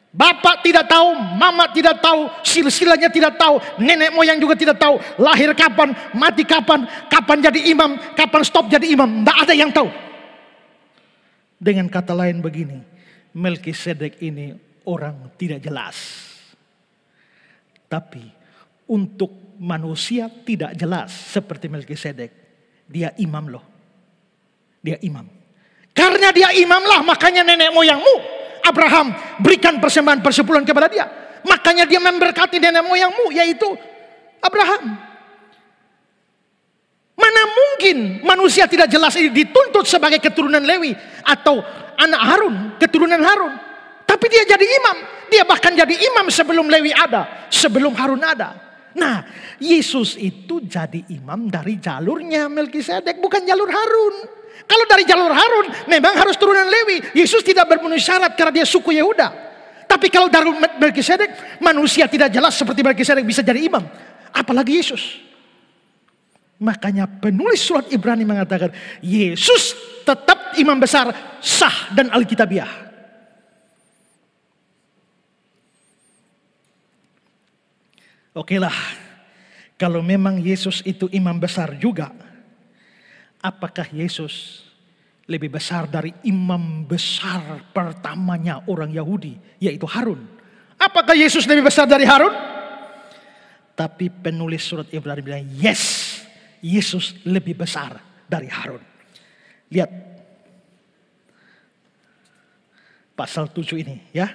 Bapak tidak tahu, mama tidak tahu, silsilanya tidak tahu, nenek moyang juga tidak tahu, lahir kapan, mati kapan, kapan jadi imam, kapan stop jadi imam, tidak ada yang tahu. Dengan kata lain begini, Melkisedek ini orang tidak jelas. Tapi untuk manusia tidak jelas seperti Melkisedek, dia imam loh. Dia imam. Karena dia Imam lah makanya nenek moyangmu Abraham berikan persembahan persepuluhan kepada dia. Makanya dia memberkati nenek moyangmu yaitu Abraham. Mana mungkin manusia tidak jelas ini dituntut sebagai keturunan Lewi atau anak Harun, keturunan Harun. Tapi dia jadi imam. Dia bahkan jadi imam sebelum Lewi ada. Sebelum Harun ada. Nah, Yesus itu jadi imam dari jalurnya Melkisedek, bukan jalur Harun. Kalau dari jalur Harun, memang harus turunan Lewi. Yesus tidak bermenuhi syarat karena dia suku Yehuda. Tapi kalau dari Melkisedek, manusia tidak jelas seperti Melkisedek bisa jadi imam. Apalagi Yesus. Makanya penulis surat Ibrani mengatakan, Yesus tetap imam besar, sah dan alkitabiah. Oke okay lah, kalau memang Yesus itu imam besar juga, apakah Yesus lebih besar dari imam besar pertamanya orang Yahudi, yaitu Harun? Apakah Yesus lebih besar dari Harun? Tapi penulis surat Ibrani bilang, yes, Yesus lebih besar dari Harun. Lihat pasal 7 ini ya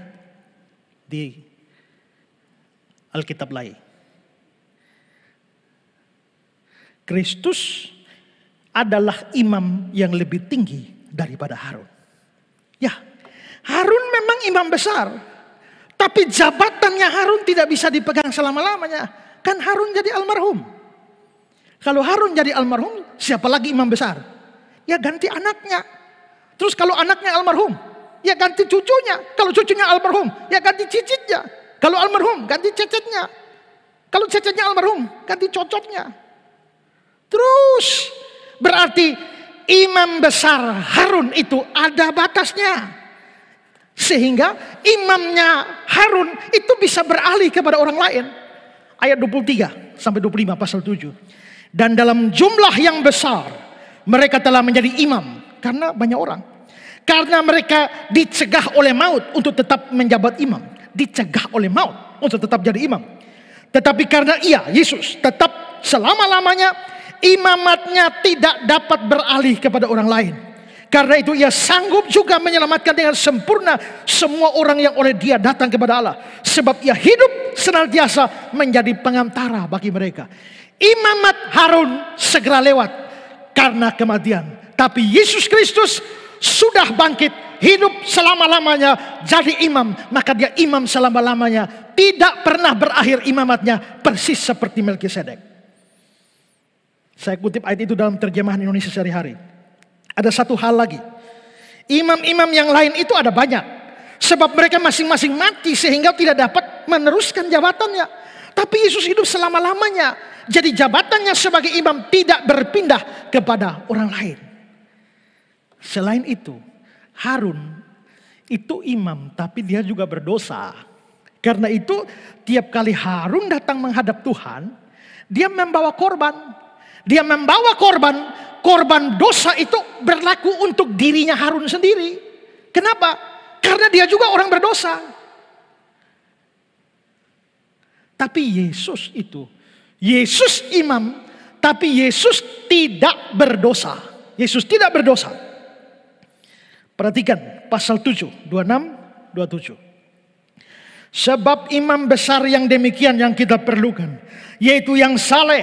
di Alkitab lain. Kristus adalah imam yang lebih tinggi daripada Harun. Ya, Harun memang imam besar. Tapi jabatannya Harun tidak bisa dipegang selama-lamanya. Kan Harun jadi almarhum. Kalau Harun jadi almarhum, siapa lagi imam besar? Ya ganti anaknya. Terus kalau anaknya almarhum, ya ganti cucunya. Kalau cucunya almarhum, ya ganti cicitnya. Kalau almarhum, ganti cecetnya. Kalau cecetnya almarhum, ganti cocoknya. Terus. Berarti imam besar Harun itu ada batasnya. Sehingga imamnya Harun itu bisa beralih kepada orang lain. Ayat 23 sampai 25 pasal 7. Dan dalam jumlah yang besar mereka telah menjadi imam karena banyak orang. Karena mereka dicegah oleh maut untuk tetap menjabat imam, dicegah oleh maut untuk tetap jadi imam. Tetapi karena ia Yesus tetap selama-lamanya imamatnya tidak dapat beralih kepada orang lain. Karena itu ia sanggup juga menyelamatkan dengan sempurna semua orang yang oleh dia datang kepada Allah. Sebab ia hidup senantiasa menjadi pengantara bagi mereka. Imamat Harun segera lewat karena kematian. Tapi Yesus Kristus sudah bangkit hidup selama-lamanya jadi imam. Maka dia imam selama-lamanya. Tidak pernah berakhir imamatnya persis seperti Melkisedek. Saya kutip ayat itu dalam terjemahan Indonesia sehari-hari. Ada satu hal lagi. Imam-imam yang lain itu ada banyak. Sebab mereka masing-masing mati sehingga tidak dapat meneruskan jabatannya. Tapi Yesus hidup selama-lamanya. Jadi jabatannya sebagai imam tidak berpindah kepada orang lain. Selain itu, Harun itu imam tapi dia juga berdosa. Karena itu tiap kali Harun datang menghadap Tuhan, dia membawa korban. Dia membawa korban, korban dosa itu berlaku untuk dirinya Harun sendiri. Kenapa? Karena dia juga orang berdosa. Tapi Yesus itu, Yesus imam, tapi Yesus tidak berdosa. Yesus tidak berdosa. Perhatikan pasal 7, 26, 27. Sebab imam besar yang demikian yang kita perlukan, yaitu yang saleh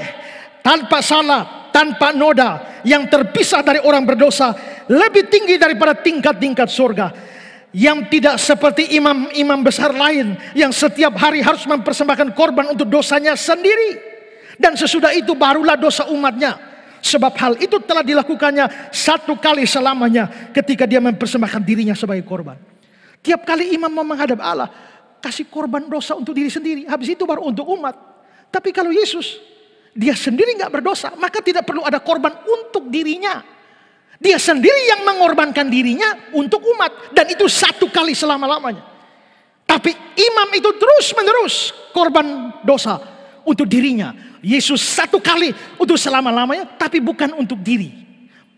tanpa salah, tanpa noda, yang terpisah dari orang berdosa, lebih tinggi daripada tingkat-tingkat surga. Yang tidak seperti imam-imam besar lain yang setiap hari harus mempersembahkan korban untuk dosanya sendiri. Dan sesudah itu barulah dosa umatnya. Sebab hal itu telah dilakukannya satu kali selamanya ketika dia mempersembahkan dirinya sebagai korban. Tiap kali imam mau menghadap Allah, kasih korban dosa untuk diri sendiri. Habis itu baru untuk umat. Tapi kalau Yesus dia sendiri nggak berdosa, maka tidak perlu ada korban untuk dirinya. Dia sendiri yang mengorbankan dirinya untuk umat. Dan itu satu kali selama-lamanya. Tapi imam itu terus menerus korban dosa untuk dirinya. Yesus satu kali untuk selama-lamanya, tapi bukan untuk diri.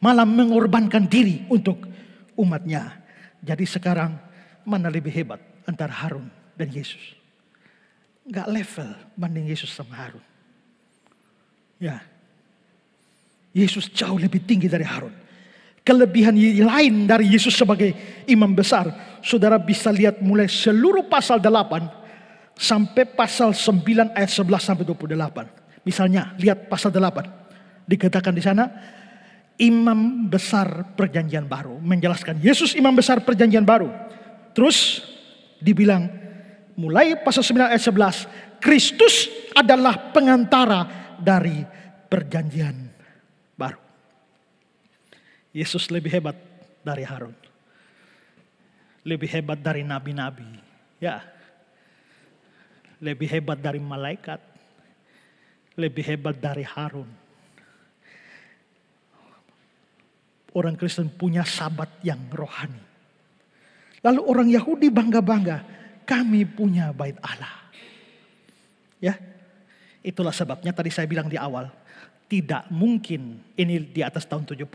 Malah mengorbankan diri untuk umatnya. Jadi sekarang mana lebih hebat antara Harun dan Yesus? Gak level banding Yesus sama Harun. Ya. Yesus jauh lebih tinggi dari Harun. Kelebihan lain dari Yesus sebagai imam besar. Saudara bisa lihat mulai seluruh pasal 8 sampai pasal 9 ayat 11 sampai 28. Misalnya lihat pasal 8. Dikatakan di sana imam besar perjanjian baru. Menjelaskan Yesus imam besar perjanjian baru. Terus dibilang mulai pasal 9 ayat 11. Kristus adalah pengantara dari perjanjian baru. Yesus lebih hebat dari Harun. Lebih hebat dari nabi-nabi. Ya. Lebih hebat dari malaikat. Lebih hebat dari Harun. Orang Kristen punya sabat yang rohani. Lalu orang Yahudi bangga-bangga, kami punya bait Allah. Ya, Itulah sebabnya tadi saya bilang di awal, tidak mungkin ini di atas tahun 70.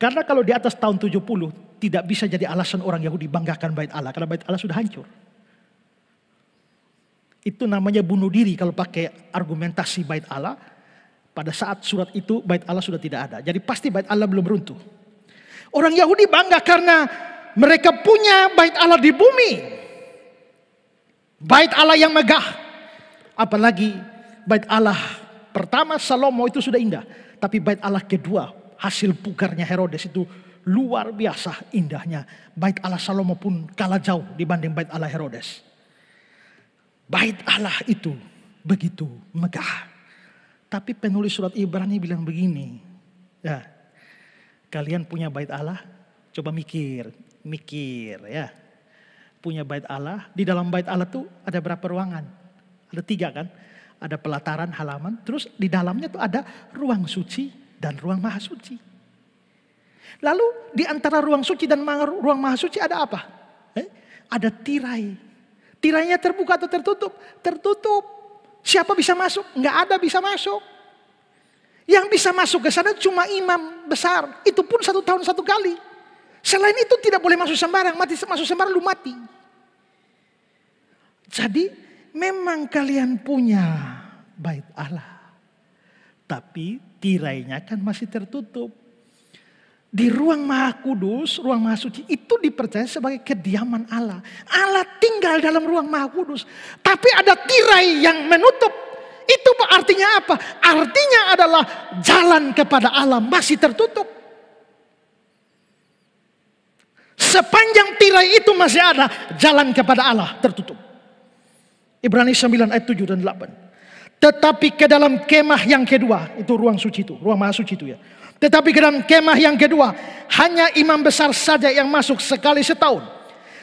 Karena kalau di atas tahun 70 tidak bisa jadi alasan orang Yahudi banggakan bait Allah karena bait Allah sudah hancur. Itu namanya bunuh diri kalau pakai argumentasi bait Allah. Pada saat surat itu bait Allah sudah tidak ada. Jadi pasti bait Allah belum runtuh. Orang Yahudi bangga karena mereka punya bait Allah di bumi. Bait Allah yang megah. Apalagi bait Allah pertama Salomo itu sudah indah. Tapi bait Allah kedua hasil pugarnya Herodes itu luar biasa indahnya. Bait Allah Salomo pun kalah jauh dibanding bait Allah Herodes. Bait Allah itu begitu megah. Tapi penulis surat Ibrani bilang begini. Ya, kalian punya bait Allah, coba mikir, mikir ya. Punya bait Allah, di dalam bait Allah tuh ada berapa ruangan? Ada tiga kan? ada pelataran halaman, terus di dalamnya tuh ada ruang suci dan ruang mahasuci. Lalu di antara ruang suci dan ruang mahasuci ada apa? Eh? Ada tirai. Tirainya terbuka atau tertutup? Tertutup. Siapa bisa masuk? Enggak ada bisa masuk. Yang bisa masuk ke sana cuma imam besar. Itu pun satu tahun satu kali. Selain itu tidak boleh masuk sembarang. Mati masuk sembarang lu mati. Jadi memang kalian punya bait Allah. Tapi tirainya kan masih tertutup. Di ruang maha kudus, ruang maha suci itu dipercaya sebagai kediaman Allah. Allah tinggal dalam ruang maha kudus. Tapi ada tirai yang menutup. Itu artinya apa? Artinya adalah jalan kepada Allah masih tertutup. Sepanjang tirai itu masih ada, jalan kepada Allah tertutup. Ibrani 9 ayat 7 dan 8. Tetapi ke dalam kemah yang kedua, itu ruang suci itu, ruang maha suci itu ya. Tetapi ke dalam kemah yang kedua, hanya imam besar saja yang masuk sekali setahun.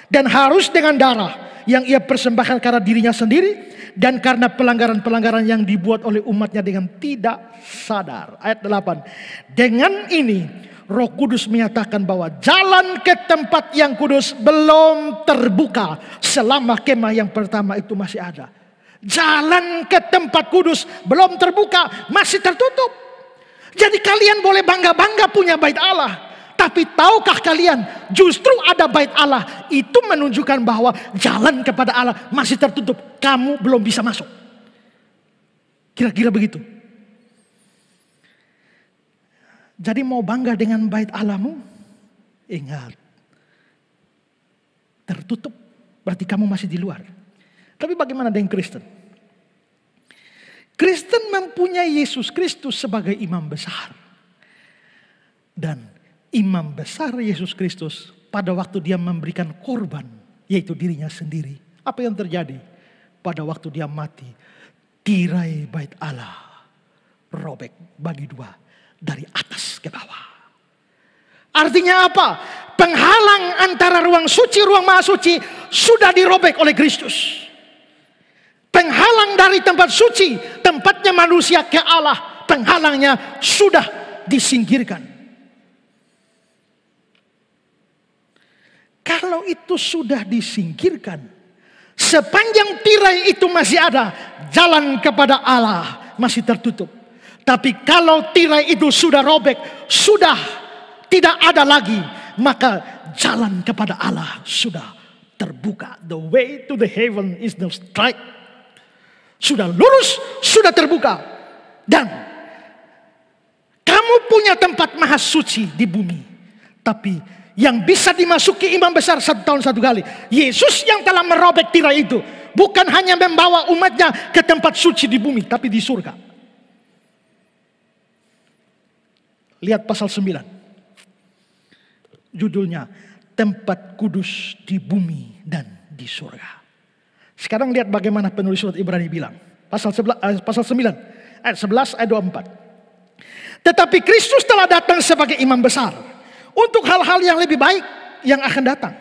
Dan harus dengan darah yang ia persembahkan karena dirinya sendiri dan karena pelanggaran-pelanggaran yang dibuat oleh umatnya dengan tidak sadar. Ayat 8. Dengan ini Roh Kudus menyatakan bahwa jalan ke tempat yang kudus belum terbuka selama kemah yang pertama itu masih ada. Jalan ke tempat kudus belum terbuka, masih tertutup. Jadi kalian boleh bangga-bangga punya bait Allah. Tapi tahukah kalian justru ada bait Allah itu menunjukkan bahwa jalan kepada Allah masih tertutup. Kamu belum bisa masuk. Kira-kira begitu. Jadi mau bangga dengan bait Allahmu, ingat tertutup berarti kamu masih di luar. Tapi bagaimana dengan Kristen? Kristen mempunyai Yesus Kristus sebagai imam besar. Dan imam besar Yesus Kristus pada waktu dia memberikan korban, yaitu dirinya sendiri. Apa yang terjadi? Pada waktu dia mati, tirai bait Allah robek bagi dua dari atas ke bawah. Artinya apa? Penghalang antara ruang suci, ruang maha suci sudah dirobek oleh Kristus. Penghalang dari tempat suci, tempatnya manusia ke Allah, penghalangnya sudah disingkirkan. Kalau itu sudah disingkirkan, sepanjang tirai itu masih ada, jalan kepada Allah masih tertutup. Tapi kalau tirai itu sudah robek, sudah tidak ada lagi, maka jalan kepada Allah sudah terbuka. The way to the heaven is the strike sudah lurus, sudah terbuka. Dan kamu punya tempat maha suci di bumi. Tapi yang bisa dimasuki imam besar satu tahun satu kali. Yesus yang telah merobek tirai itu. Bukan hanya membawa umatnya ke tempat suci di bumi, tapi di surga. Lihat pasal 9. Judulnya, tempat kudus di bumi dan di surga. Sekarang lihat bagaimana penulis surat Ibrani bilang. Pasal, 11, eh, pasal 9, ayat 11, ayat 24. Tetapi Kristus telah datang sebagai imam besar. Untuk hal-hal yang lebih baik yang akan datang.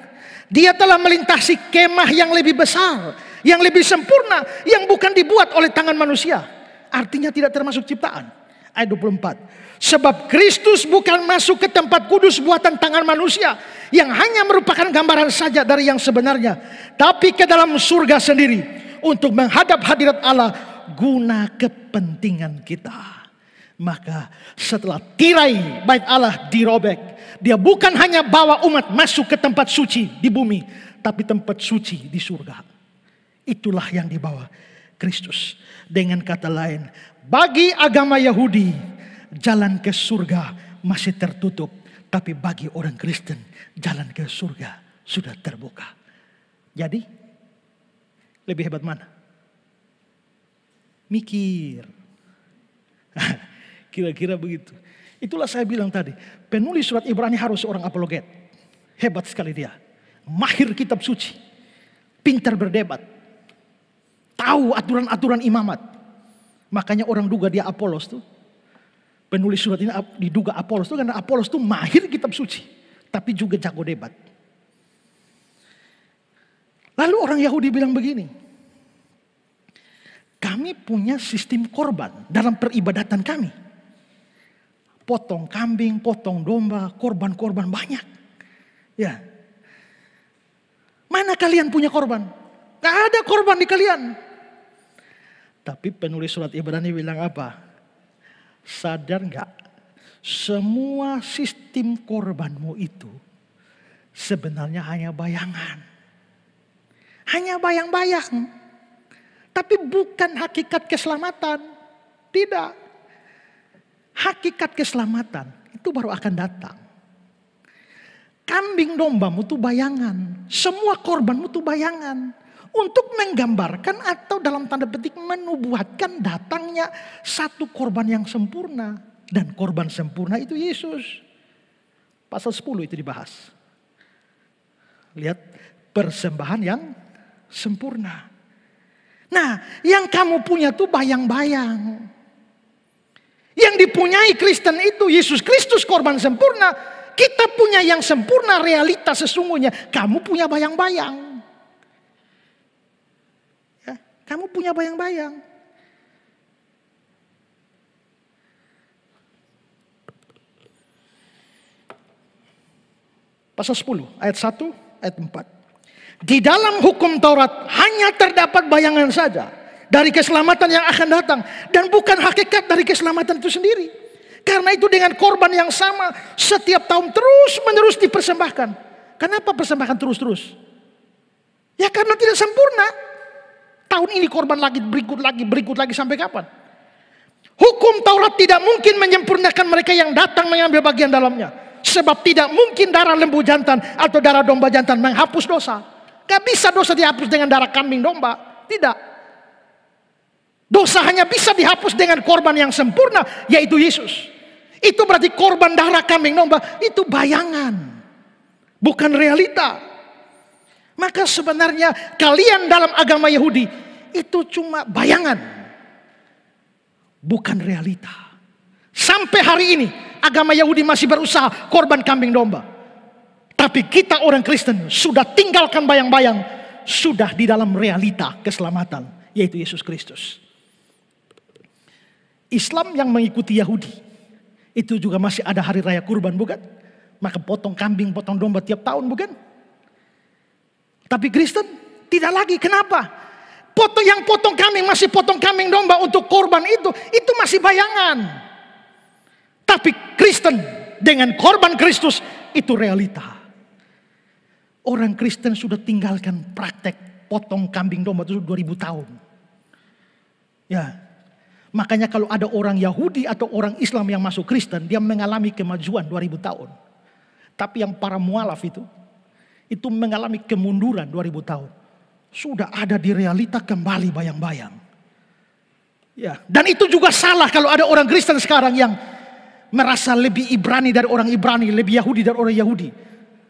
Dia telah melintasi kemah yang lebih besar. Yang lebih sempurna. Yang bukan dibuat oleh tangan manusia. Artinya tidak termasuk ciptaan. Ayat 24. Sebab Kristus bukan masuk ke tempat kudus buatan tangan manusia yang hanya merupakan gambaran saja dari yang sebenarnya, tapi ke dalam surga sendiri untuk menghadap hadirat Allah guna kepentingan kita. Maka setelah tirai bait Allah dirobek, dia bukan hanya bawa umat masuk ke tempat suci di bumi, tapi tempat suci di surga. Itulah yang dibawa Kristus. Dengan kata lain, bagi agama Yahudi, jalan ke surga masih tertutup. Tapi bagi orang Kristen, jalan ke surga sudah terbuka. Jadi, lebih hebat mana? Mikir. Kira-kira begitu. Itulah saya bilang tadi, penulis surat Ibrani harus seorang apologet. Hebat sekali dia. Mahir kitab suci. Pintar berdebat. Tahu aturan-aturan imamat. Makanya orang duga dia Apolos tuh penulis surat ini diduga Apolos itu karena Apolos itu mahir kitab suci, tapi juga jago debat. Lalu orang Yahudi bilang begini, kami punya sistem korban dalam peribadatan kami. Potong kambing, potong domba, korban-korban banyak. Ya. Mana kalian punya korban? Gak ada korban di kalian. Tapi penulis surat Ibrani bilang apa? Sadar nggak? Semua sistem korbanmu itu sebenarnya hanya bayangan. Hanya bayang-bayang. Tapi bukan hakikat keselamatan. Tidak. Hakikat keselamatan itu baru akan datang. Kambing dombamu itu bayangan. Semua korbanmu itu bayangan untuk menggambarkan atau dalam tanda petik menubuatkan datangnya satu korban yang sempurna dan korban sempurna itu Yesus. Pasal 10 itu dibahas. Lihat persembahan yang sempurna. Nah, yang kamu punya tuh bayang-bayang. Yang dipunyai Kristen itu Yesus Kristus korban sempurna. Kita punya yang sempurna realitas sesungguhnya. Kamu punya bayang-bayang. Kamu punya bayang-bayang. Pasal 10 ayat 1 ayat 4. Di dalam hukum Taurat hanya terdapat bayangan saja dari keselamatan yang akan datang dan bukan hakikat dari keselamatan itu sendiri. Karena itu dengan korban yang sama setiap tahun terus menerus dipersembahkan. Kenapa persembahkan terus-terus? Ya karena tidak sempurna. Tahun ini korban lagi, berikut lagi, berikut lagi sampai kapan? Hukum Taurat tidak mungkin menyempurnakan mereka yang datang mengambil bagian dalamnya. Sebab tidak mungkin darah lembu jantan atau darah domba jantan menghapus dosa. Gak bisa dosa dihapus dengan darah kambing domba. Tidak. Dosa hanya bisa dihapus dengan korban yang sempurna, yaitu Yesus. Itu berarti korban darah kambing domba itu bayangan, bukan realita. Maka sebenarnya kalian dalam agama Yahudi itu cuma bayangan. Bukan realita. Sampai hari ini agama Yahudi masih berusaha korban kambing domba. Tapi kita orang Kristen sudah tinggalkan bayang-bayang. Sudah di dalam realita keselamatan. Yaitu Yesus Kristus. Islam yang mengikuti Yahudi. Itu juga masih ada hari raya kurban bukan? Maka potong kambing, potong domba tiap tahun bukan? Tapi Kristen tidak lagi. Kenapa? Potong yang potong kambing masih potong kambing domba untuk korban itu, itu masih bayangan. Tapi Kristen dengan korban Kristus itu realita. Orang Kristen sudah tinggalkan praktek potong kambing domba itu 2000 tahun. Ya. Makanya kalau ada orang Yahudi atau orang Islam yang masuk Kristen, dia mengalami kemajuan 2000 tahun. Tapi yang para mualaf itu, itu mengalami kemunduran 2000 tahun. Sudah ada di realita kembali bayang-bayang. Ya, dan itu juga salah kalau ada orang Kristen sekarang yang merasa lebih Ibrani dari orang Ibrani, lebih Yahudi dari orang Yahudi.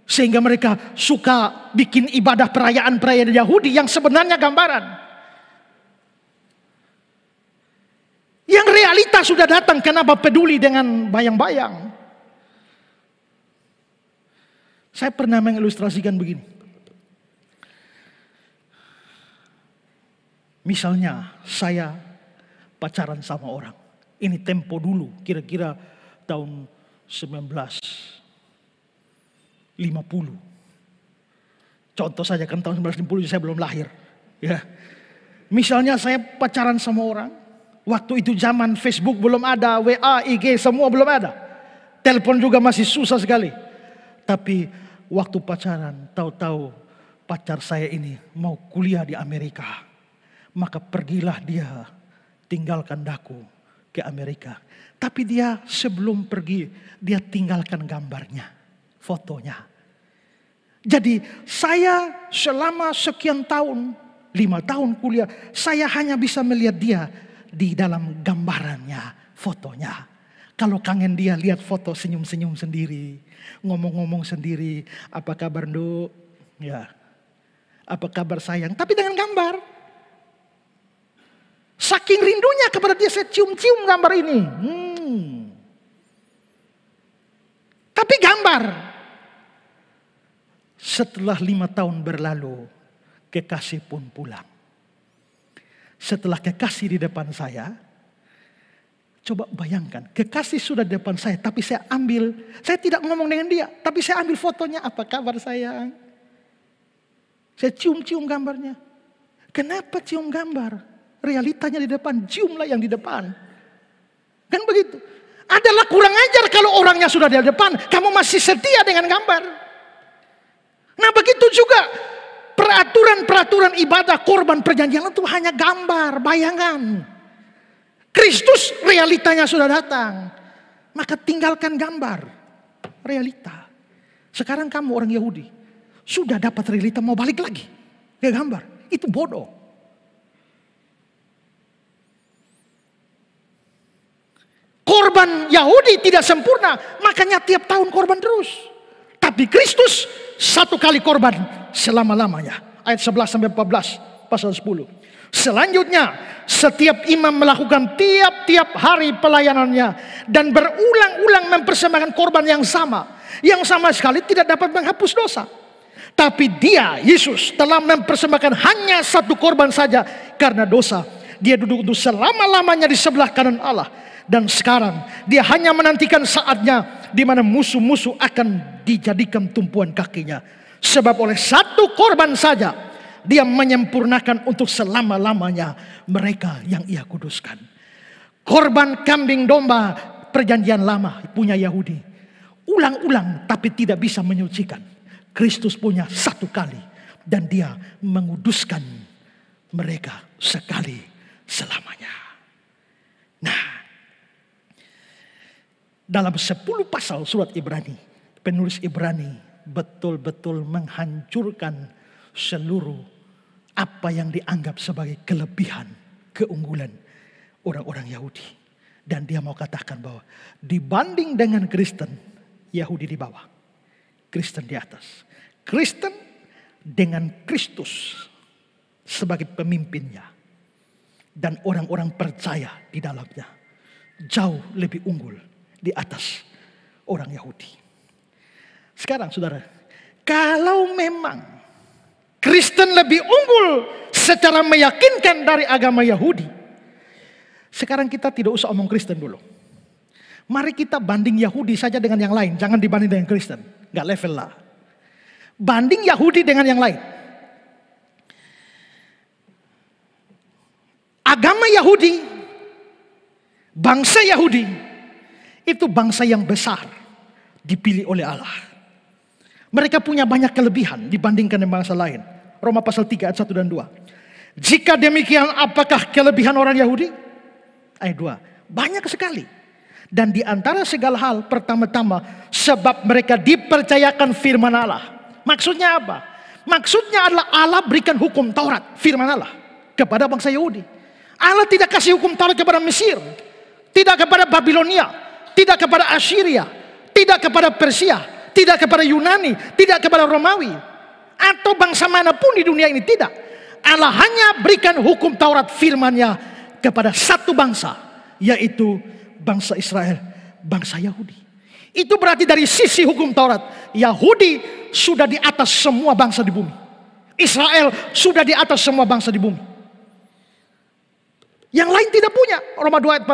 Sehingga mereka suka bikin ibadah perayaan-perayaan Yahudi yang sebenarnya gambaran. Yang realita sudah datang, kenapa peduli dengan bayang-bayang? Saya pernah mengilustrasikan begini. Misalnya saya pacaran sama orang. Ini tempo dulu, kira-kira tahun 1950. Contoh saja kan tahun 1950 saya belum lahir. Ya. Misalnya saya pacaran sama orang, waktu itu zaman Facebook belum ada, WA, IG semua belum ada. Telepon juga masih susah sekali. Tapi waktu pacaran, tahu-tahu pacar saya ini mau kuliah di Amerika. Maka pergilah dia, tinggalkan daku ke Amerika. Tapi dia sebelum pergi, dia tinggalkan gambarnya, fotonya. Jadi saya selama sekian tahun, lima tahun kuliah, saya hanya bisa melihat dia di dalam gambarannya, fotonya. Kalau kangen dia lihat foto senyum-senyum sendiri, ngomong-ngomong sendiri, apa kabar Ndu? Ya. Apa kabar sayang? Tapi dengan gambar. Saking rindunya kepada dia saya cium-cium gambar ini. Hmm. Tapi gambar. Setelah lima tahun berlalu, kekasih pun pulang. Setelah kekasih di depan saya, Coba bayangkan, kekasih sudah di depan saya, tapi saya ambil, saya tidak ngomong dengan dia, tapi saya ambil fotonya, apa kabar sayang? Saya cium-cium gambarnya. Kenapa cium gambar? Realitanya di depan, ciumlah yang di depan. Kan begitu. Adalah kurang ajar kalau orangnya sudah di depan, kamu masih setia dengan gambar. Nah begitu juga peraturan-peraturan ibadah korban perjanjian itu hanya gambar, bayangan. Kristus realitanya sudah datang. Maka tinggalkan gambar realita. Sekarang kamu orang Yahudi sudah dapat realita mau balik lagi ke gambar. Itu bodoh. Korban Yahudi tidak sempurna, makanya tiap tahun korban terus. Tapi Kristus satu kali korban selama-lamanya. Ayat 11 sampai 14 pasal 10. Selanjutnya, setiap imam melakukan tiap-tiap hari pelayanannya dan berulang-ulang mempersembahkan korban yang sama, yang sama sekali tidak dapat menghapus dosa. Tapi dia, Yesus, telah mempersembahkan hanya satu korban saja karena dosa. Dia duduk selama-lamanya di sebelah kanan Allah. Dan sekarang dia hanya menantikan saatnya di mana musuh-musuh akan dijadikan tumpuan kakinya. Sebab oleh satu korban saja dia menyempurnakan untuk selama-lamanya mereka yang ia kuduskan. Korban kambing domba perjanjian lama punya Yahudi. Ulang-ulang tapi tidak bisa menyucikan. Kristus punya satu kali. Dan dia menguduskan mereka sekali selamanya. Nah, dalam sepuluh pasal surat Ibrani, penulis Ibrani betul-betul menghancurkan seluruh apa yang dianggap sebagai kelebihan, keunggulan orang-orang Yahudi. Dan dia mau katakan bahwa dibanding dengan Kristen, Yahudi di bawah, Kristen di atas. Kristen dengan Kristus sebagai pemimpinnya dan orang-orang percaya di dalamnya jauh lebih unggul di atas orang Yahudi. Sekarang saudara, kalau memang Kristen lebih unggul secara meyakinkan dari agama Yahudi. Sekarang kita tidak usah omong Kristen dulu. Mari kita banding Yahudi saja dengan yang lain. Jangan dibanding dengan Kristen. Gak level lah. Banding Yahudi dengan yang lain. Agama Yahudi, bangsa Yahudi, itu bangsa yang besar dipilih oleh Allah. Mereka punya banyak kelebihan dibandingkan dengan bangsa lain. Roma pasal 3 ayat 1 dan 2. Jika demikian apakah kelebihan orang Yahudi? Ayat 2. Banyak sekali. Dan di antara segala hal pertama-tama sebab mereka dipercayakan firman Allah. Maksudnya apa? Maksudnya adalah Allah berikan hukum Taurat, firman Allah kepada bangsa Yahudi. Allah tidak kasih hukum Taurat kepada Mesir, tidak kepada Babilonia, tidak kepada Assyria, tidak kepada Persia, tidak kepada Yunani, tidak kepada Romawi, atau bangsa manapun di dunia ini tidak. Allah hanya berikan hukum Taurat firman-Nya kepada satu bangsa, yaitu bangsa Israel, bangsa Yahudi. Itu berarti dari sisi hukum Taurat, Yahudi sudah di atas semua bangsa di bumi. Israel sudah di atas semua bangsa di bumi. Yang lain tidak punya, Roma 2 ayat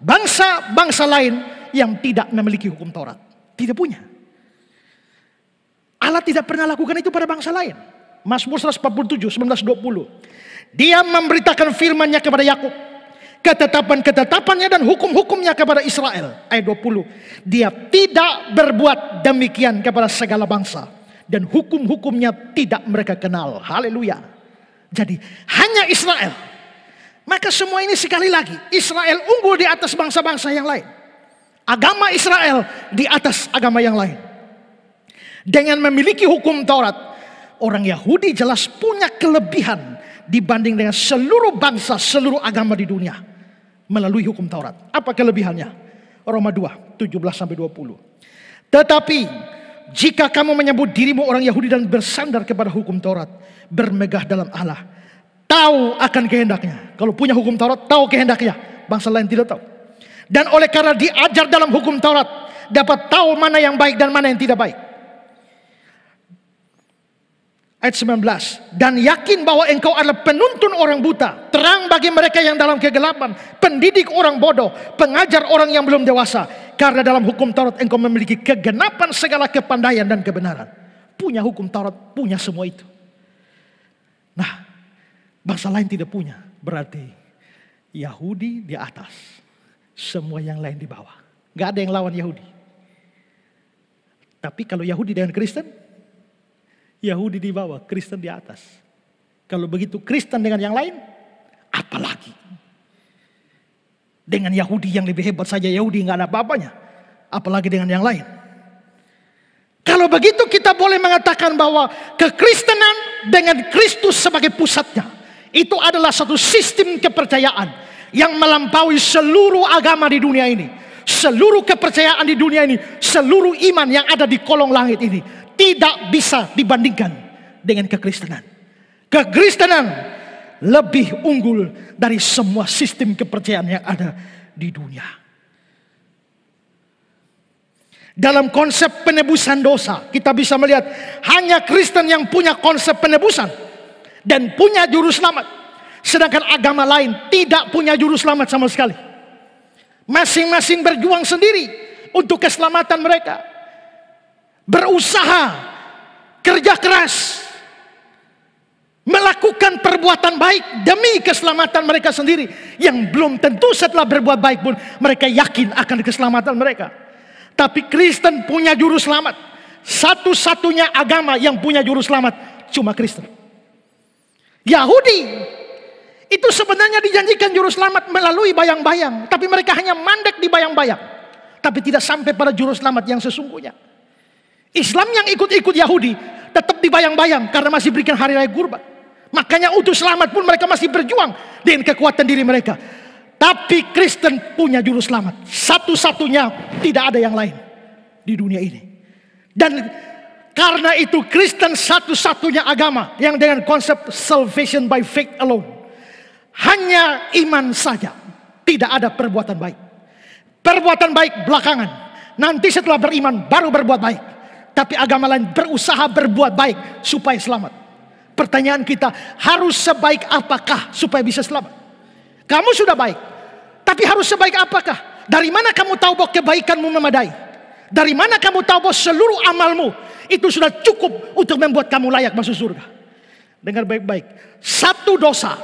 14. Bangsa-bangsa lain yang tidak memiliki hukum Taurat. Tidak punya. Allah tidak pernah lakukan itu pada bangsa lain. Mazmur 147, 1920. Dia memberitakan Firman-Nya kepada Yakub, ketetapan-ketetapannya dan hukum-hukumnya kepada Israel. Ayat 20. Dia tidak berbuat demikian kepada segala bangsa. Dan hukum-hukumnya tidak mereka kenal. Haleluya. Jadi hanya Israel. Maka semua ini sekali lagi. Israel unggul di atas bangsa-bangsa yang lain agama Israel di atas agama yang lain. Dengan memiliki hukum Taurat, orang Yahudi jelas punya kelebihan dibanding dengan seluruh bangsa, seluruh agama di dunia melalui hukum Taurat. Apa kelebihannya? Roma 2, 17 sampai 20. Tetapi jika kamu menyebut dirimu orang Yahudi dan bersandar kepada hukum Taurat, bermegah dalam Allah, tahu akan kehendaknya. Kalau punya hukum Taurat, tahu kehendaknya. Bangsa lain tidak tahu. Dan oleh karena diajar dalam hukum Taurat, dapat tahu mana yang baik dan mana yang tidak baik. Ayat 19. Dan yakin bahwa engkau adalah penuntun orang buta. Terang bagi mereka yang dalam kegelapan. Pendidik orang bodoh. Pengajar orang yang belum dewasa. Karena dalam hukum Taurat engkau memiliki kegenapan segala kepandaian dan kebenaran. Punya hukum Taurat, punya semua itu. Nah, bangsa lain tidak punya. Berarti Yahudi di atas semua yang lain di bawah. Gak ada yang lawan Yahudi. Tapi kalau Yahudi dengan Kristen, Yahudi di bawah, Kristen di atas. Kalau begitu Kristen dengan yang lain, apalagi? Dengan Yahudi yang lebih hebat saja Yahudi nggak ada apa-apanya. Apalagi dengan yang lain. Kalau begitu kita boleh mengatakan bahwa kekristenan dengan Kristus sebagai pusatnya. Itu adalah satu sistem kepercayaan yang melampaui seluruh agama di dunia ini, seluruh kepercayaan di dunia ini, seluruh iman yang ada di kolong langit ini tidak bisa dibandingkan dengan kekristenan. Kekristenan lebih unggul dari semua sistem kepercayaan yang ada di dunia. Dalam konsep penebusan dosa, kita bisa melihat hanya Kristen yang punya konsep penebusan dan punya juru selamat. Sedangkan agama lain tidak punya juru selamat sama sekali. Masing-masing berjuang sendiri untuk keselamatan mereka. Berusaha, kerja keras, melakukan perbuatan baik demi keselamatan mereka sendiri yang belum tentu setelah berbuat baik pun mereka yakin akan keselamatan mereka. Tapi Kristen punya juru selamat. Satu-satunya agama yang punya juru selamat cuma Kristen. Yahudi itu sebenarnya dijanjikan juru selamat melalui bayang-bayang. Tapi mereka hanya mandek di bayang-bayang. Tapi tidak sampai pada juru selamat yang sesungguhnya. Islam yang ikut-ikut Yahudi tetap di bayang-bayang karena masih berikan hari raya kurban. Makanya utuh selamat pun mereka masih berjuang dengan kekuatan diri mereka. Tapi Kristen punya juru selamat. Satu-satunya tidak ada yang lain di dunia ini. Dan karena itu Kristen satu-satunya agama yang dengan konsep salvation by faith alone. Hanya iman saja. Tidak ada perbuatan baik. Perbuatan baik belakangan. Nanti setelah beriman baru berbuat baik. Tapi agama lain berusaha berbuat baik supaya selamat. Pertanyaan kita harus sebaik apakah supaya bisa selamat? Kamu sudah baik. Tapi harus sebaik apakah? Dari mana kamu tahu bahwa kebaikanmu memadai? Dari mana kamu tahu bahwa seluruh amalmu itu sudah cukup untuk membuat kamu layak masuk surga? Dengar baik-baik. Satu dosa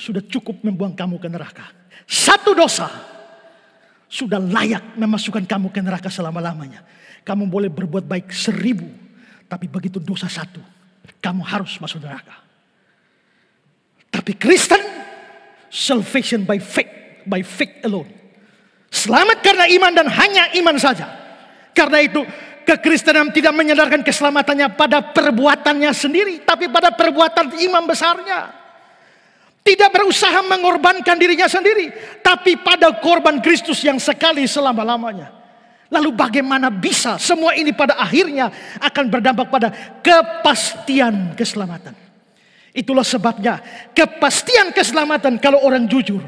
sudah cukup membuang kamu ke neraka. Satu dosa sudah layak memasukkan kamu ke neraka selama-lamanya. Kamu boleh berbuat baik seribu, tapi begitu dosa satu, kamu harus masuk neraka. Tapi Kristen, salvation by faith, by faith alone. Selamat karena iman dan hanya iman saja. Karena itu kekristenan tidak menyadarkan keselamatannya pada perbuatannya sendiri, tapi pada perbuatan imam besarnya. Tidak berusaha mengorbankan dirinya sendiri, tapi pada korban Kristus yang sekali selama-lamanya. Lalu bagaimana bisa semua ini pada akhirnya akan berdampak pada kepastian keselamatan. Itulah sebabnya kepastian keselamatan kalau orang jujur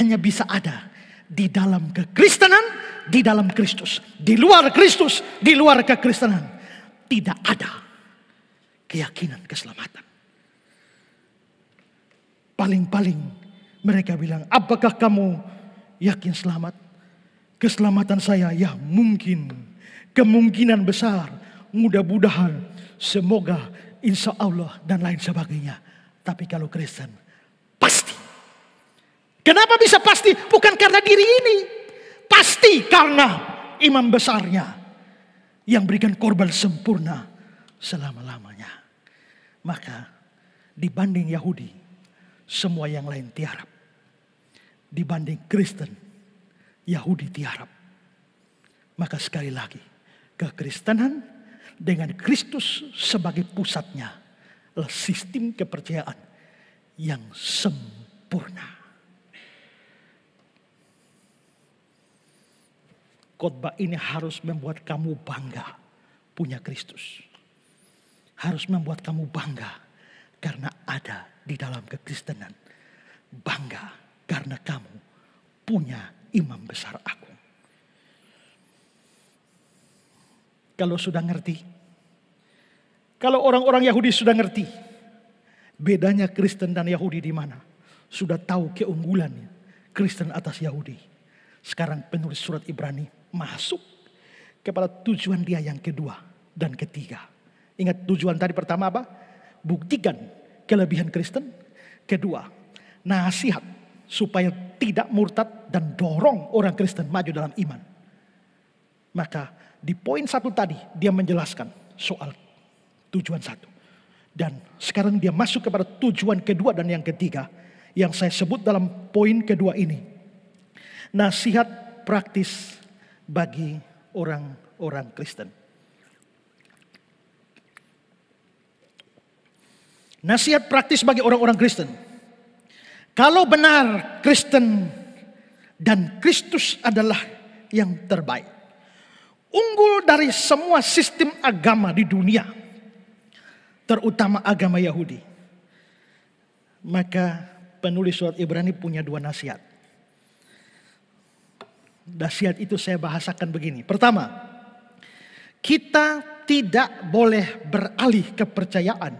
hanya bisa ada di dalam kekristenan, di dalam Kristus. Di luar Kristus, di luar kekristenan. Tidak ada keyakinan keselamatan. Paling-paling mereka bilang, apakah kamu yakin selamat? Keselamatan saya, ya mungkin. Kemungkinan besar, mudah-mudahan, semoga, insya Allah, dan lain sebagainya. Tapi kalau Kristen, pasti. Kenapa bisa pasti? Bukan karena diri ini. Pasti karena imam besarnya yang berikan korban sempurna selama-lamanya. Maka dibanding Yahudi semua yang lain tiarap. Dibanding Kristen, Yahudi tiarap. Maka sekali lagi, kekristenan dengan Kristus sebagai pusatnya sistem kepercayaan yang sempurna. Khotbah ini harus membuat kamu bangga punya Kristus. Harus membuat kamu bangga karena ada di dalam kekristenan. Bangga karena kamu punya imam besar aku. Kalau sudah ngerti, kalau orang-orang Yahudi sudah ngerti, bedanya Kristen dan Yahudi di mana? Sudah tahu keunggulannya Kristen atas Yahudi. Sekarang penulis surat Ibrani masuk kepada tujuan dia yang kedua dan ketiga. Ingat tujuan tadi pertama apa? buktikan kelebihan Kristen. Kedua, nasihat supaya tidak murtad dan dorong orang Kristen maju dalam iman. Maka di poin satu tadi dia menjelaskan soal tujuan satu. Dan sekarang dia masuk kepada tujuan kedua dan yang ketiga yang saya sebut dalam poin kedua ini. Nasihat praktis bagi orang-orang Kristen. Nasihat praktis bagi orang-orang Kristen. Kalau benar Kristen dan Kristus adalah yang terbaik. Unggul dari semua sistem agama di dunia. Terutama agama Yahudi. Maka penulis surat Ibrani punya dua nasihat. Nasihat itu saya bahasakan begini. Pertama, kita tidak boleh beralih kepercayaan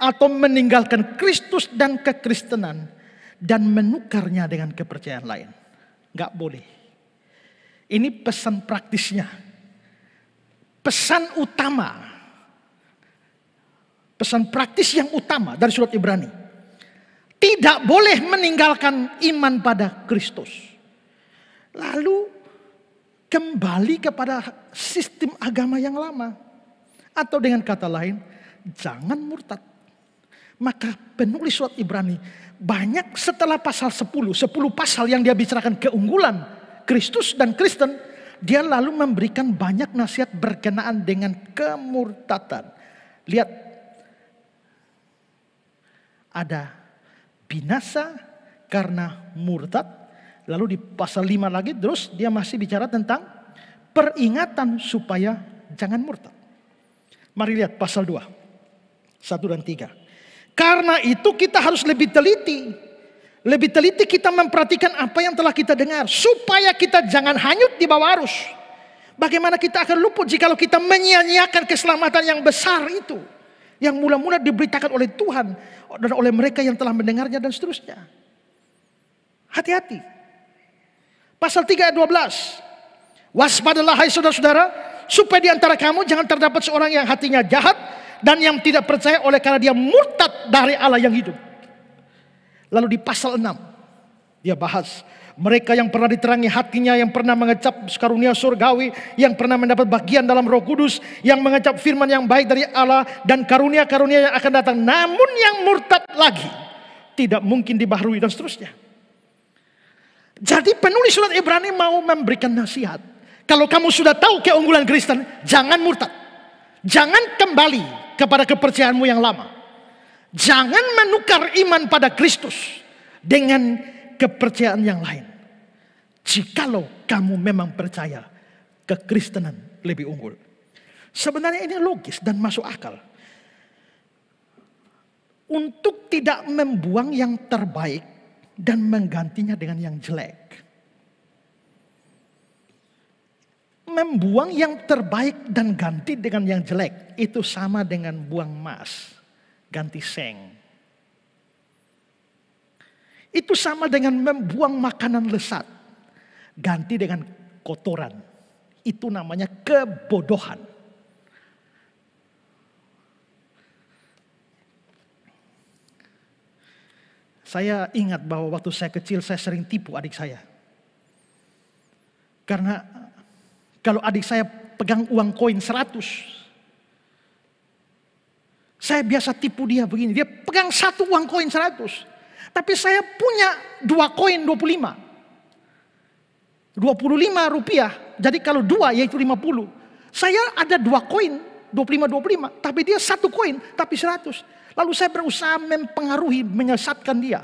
atau meninggalkan Kristus dan kekristenan dan menukarnya dengan kepercayaan lain. Gak boleh. Ini pesan praktisnya. Pesan utama. Pesan praktis yang utama dari surat Ibrani. Tidak boleh meninggalkan iman pada Kristus. Lalu kembali kepada sistem agama yang lama. Atau dengan kata lain, jangan murtad. Maka penulis surat Ibrani banyak setelah pasal 10, 10 pasal yang dia bicarakan keunggulan Kristus dan Kristen, dia lalu memberikan banyak nasihat berkenaan dengan kemurtatan. Lihat, ada binasa karena murtad, lalu di pasal 5 lagi terus dia masih bicara tentang peringatan supaya jangan murtad. Mari lihat pasal 2, 1 dan 3. Karena itu kita harus lebih teliti. Lebih teliti kita memperhatikan apa yang telah kita dengar. Supaya kita jangan hanyut di bawah arus. Bagaimana kita akan luput jika kita menyia-nyiakan keselamatan yang besar itu. Yang mula-mula diberitakan oleh Tuhan. Dan oleh mereka yang telah mendengarnya dan seterusnya. Hati-hati. Pasal 3 ayat 12. Waspadalah hai saudara-saudara. Supaya di antara kamu jangan terdapat seorang yang hatinya jahat dan yang tidak percaya oleh karena dia murtad dari Allah yang hidup. Lalu di pasal 6 dia bahas mereka yang pernah diterangi hatinya, yang pernah mengecap karunia surgawi, yang pernah mendapat bagian dalam Roh Kudus, yang mengecap firman yang baik dari Allah dan karunia-karunia yang akan datang. Namun yang murtad lagi tidak mungkin dibaharui dan seterusnya. Jadi penulis surat Ibrani mau memberikan nasihat. Kalau kamu sudah tahu keunggulan Kristen, jangan murtad. Jangan kembali kepada kepercayaanmu yang lama. Jangan menukar iman pada Kristus dengan kepercayaan yang lain. Jikalau kamu memang percaya kekristenan lebih unggul. Sebenarnya ini logis dan masuk akal. Untuk tidak membuang yang terbaik dan menggantinya dengan yang jelek. membuang yang terbaik dan ganti dengan yang jelek itu sama dengan buang emas, ganti seng. Itu sama dengan membuang makanan lesat, ganti dengan kotoran. Itu namanya kebodohan. Saya ingat bahwa waktu saya kecil saya sering tipu adik saya. Karena kalau adik saya pegang uang koin seratus, Saya biasa tipu dia begini. Dia pegang satu uang koin seratus, Tapi saya punya dua koin dua dua puluh lima, puluh lima rupiah. Jadi kalau dua yaitu puluh. Saya ada dua koin dua dua puluh lima puluh lima, Tapi dia satu koin tapi seratus. Lalu saya berusaha mempengaruhi, menyesatkan dia.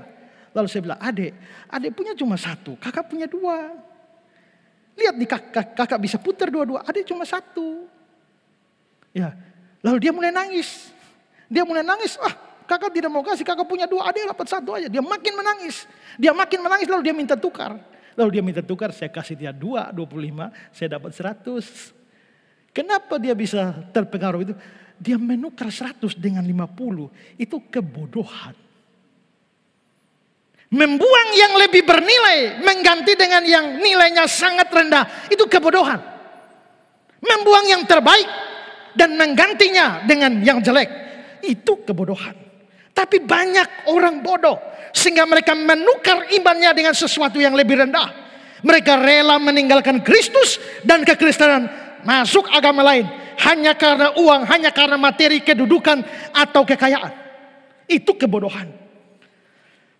Lalu saya bilang, adik, adik punya cuma satu, kakak punya dua. Lihat nih kakak, kakak bisa putar dua-dua, ada cuma satu. Ya, lalu dia mulai nangis. Dia mulai nangis, ah kakak tidak mau kasih, kakak punya dua, ada dapat satu aja. Dia makin menangis, dia makin menangis lalu dia minta tukar. Lalu dia minta tukar, saya kasih dia dua, dua puluh lima, saya dapat seratus. Kenapa dia bisa terpengaruh itu? Dia menukar seratus dengan lima puluh, itu kebodohan. Membuang yang lebih bernilai, mengganti dengan yang nilainya sangat rendah, itu kebodohan. Membuang yang terbaik dan menggantinya dengan yang jelek, itu kebodohan. Tapi banyak orang bodoh sehingga mereka menukar imannya dengan sesuatu yang lebih rendah. Mereka rela meninggalkan Kristus dan kekristenan masuk agama lain hanya karena uang, hanya karena materi, kedudukan atau kekayaan. Itu kebodohan.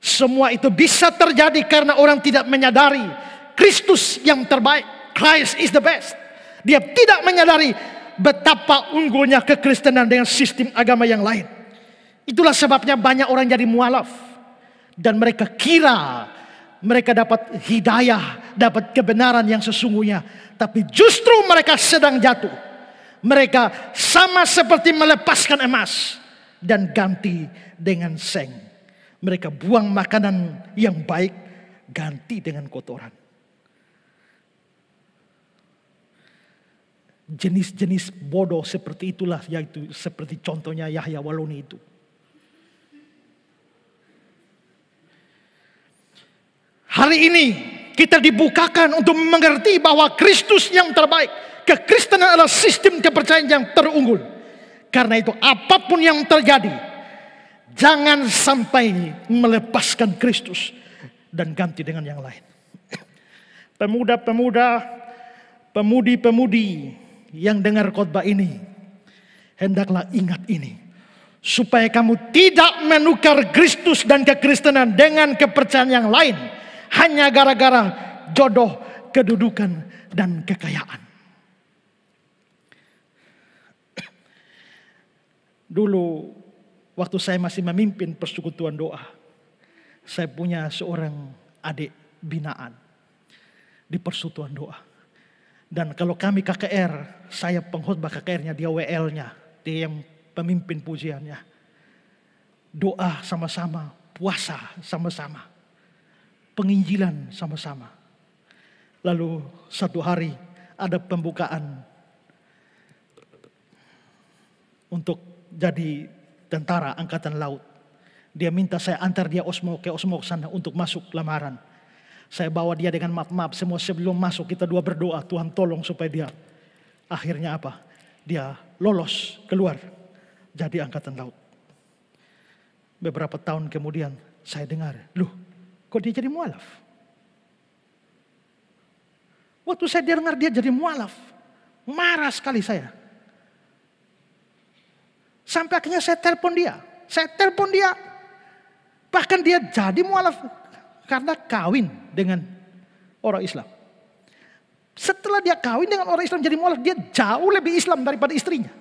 Semua itu bisa terjadi karena orang tidak menyadari Kristus yang terbaik. Christ is the best. Dia tidak menyadari betapa unggulnya kekristenan dengan sistem agama yang lain. Itulah sebabnya banyak orang jadi mualaf. Dan mereka kira mereka dapat hidayah, dapat kebenaran yang sesungguhnya. Tapi justru mereka sedang jatuh. Mereka sama seperti melepaskan emas dan ganti dengan seng. Mereka buang makanan yang baik ganti dengan kotoran. Jenis-jenis bodoh seperti itulah yaitu seperti contohnya Yahya Waloni itu. Hari ini kita dibukakan untuk mengerti bahwa Kristus yang terbaik. Kekristenan adalah sistem kepercayaan yang terunggul. Karena itu apapun yang terjadi, Jangan sampai melepaskan Kristus dan ganti dengan yang lain. Pemuda-pemuda, pemudi-pemudi yang dengar khotbah ini, hendaklah ingat ini. Supaya kamu tidak menukar Kristus dan kekristenan dengan kepercayaan yang lain. Hanya gara-gara jodoh, kedudukan, dan kekayaan. Dulu waktu saya masih memimpin persekutuan doa, saya punya seorang adik binaan di persekutuan doa. Dan kalau kami KKR, saya pengkhotbah KKR-nya, dia WL-nya, dia yang pemimpin pujiannya. Doa sama-sama, puasa sama-sama, penginjilan sama-sama. Lalu satu hari ada pembukaan untuk jadi Tentara Angkatan Laut. Dia minta saya antar dia Osmo ke Osmo sana untuk masuk lamaran. Saya bawa dia dengan map-map semua sebelum masuk kita dua berdoa Tuhan tolong supaya dia akhirnya apa? Dia lolos keluar jadi angkatan laut. Beberapa tahun kemudian saya dengar, loh kok dia jadi mualaf? Waktu saya dengar dia jadi mualaf, marah sekali saya. Sampai akhirnya saya telepon dia. Saya telepon dia. Bahkan dia jadi mualaf karena kawin dengan orang Islam. Setelah dia kawin dengan orang Islam jadi mualaf, dia jauh lebih Islam daripada istrinya.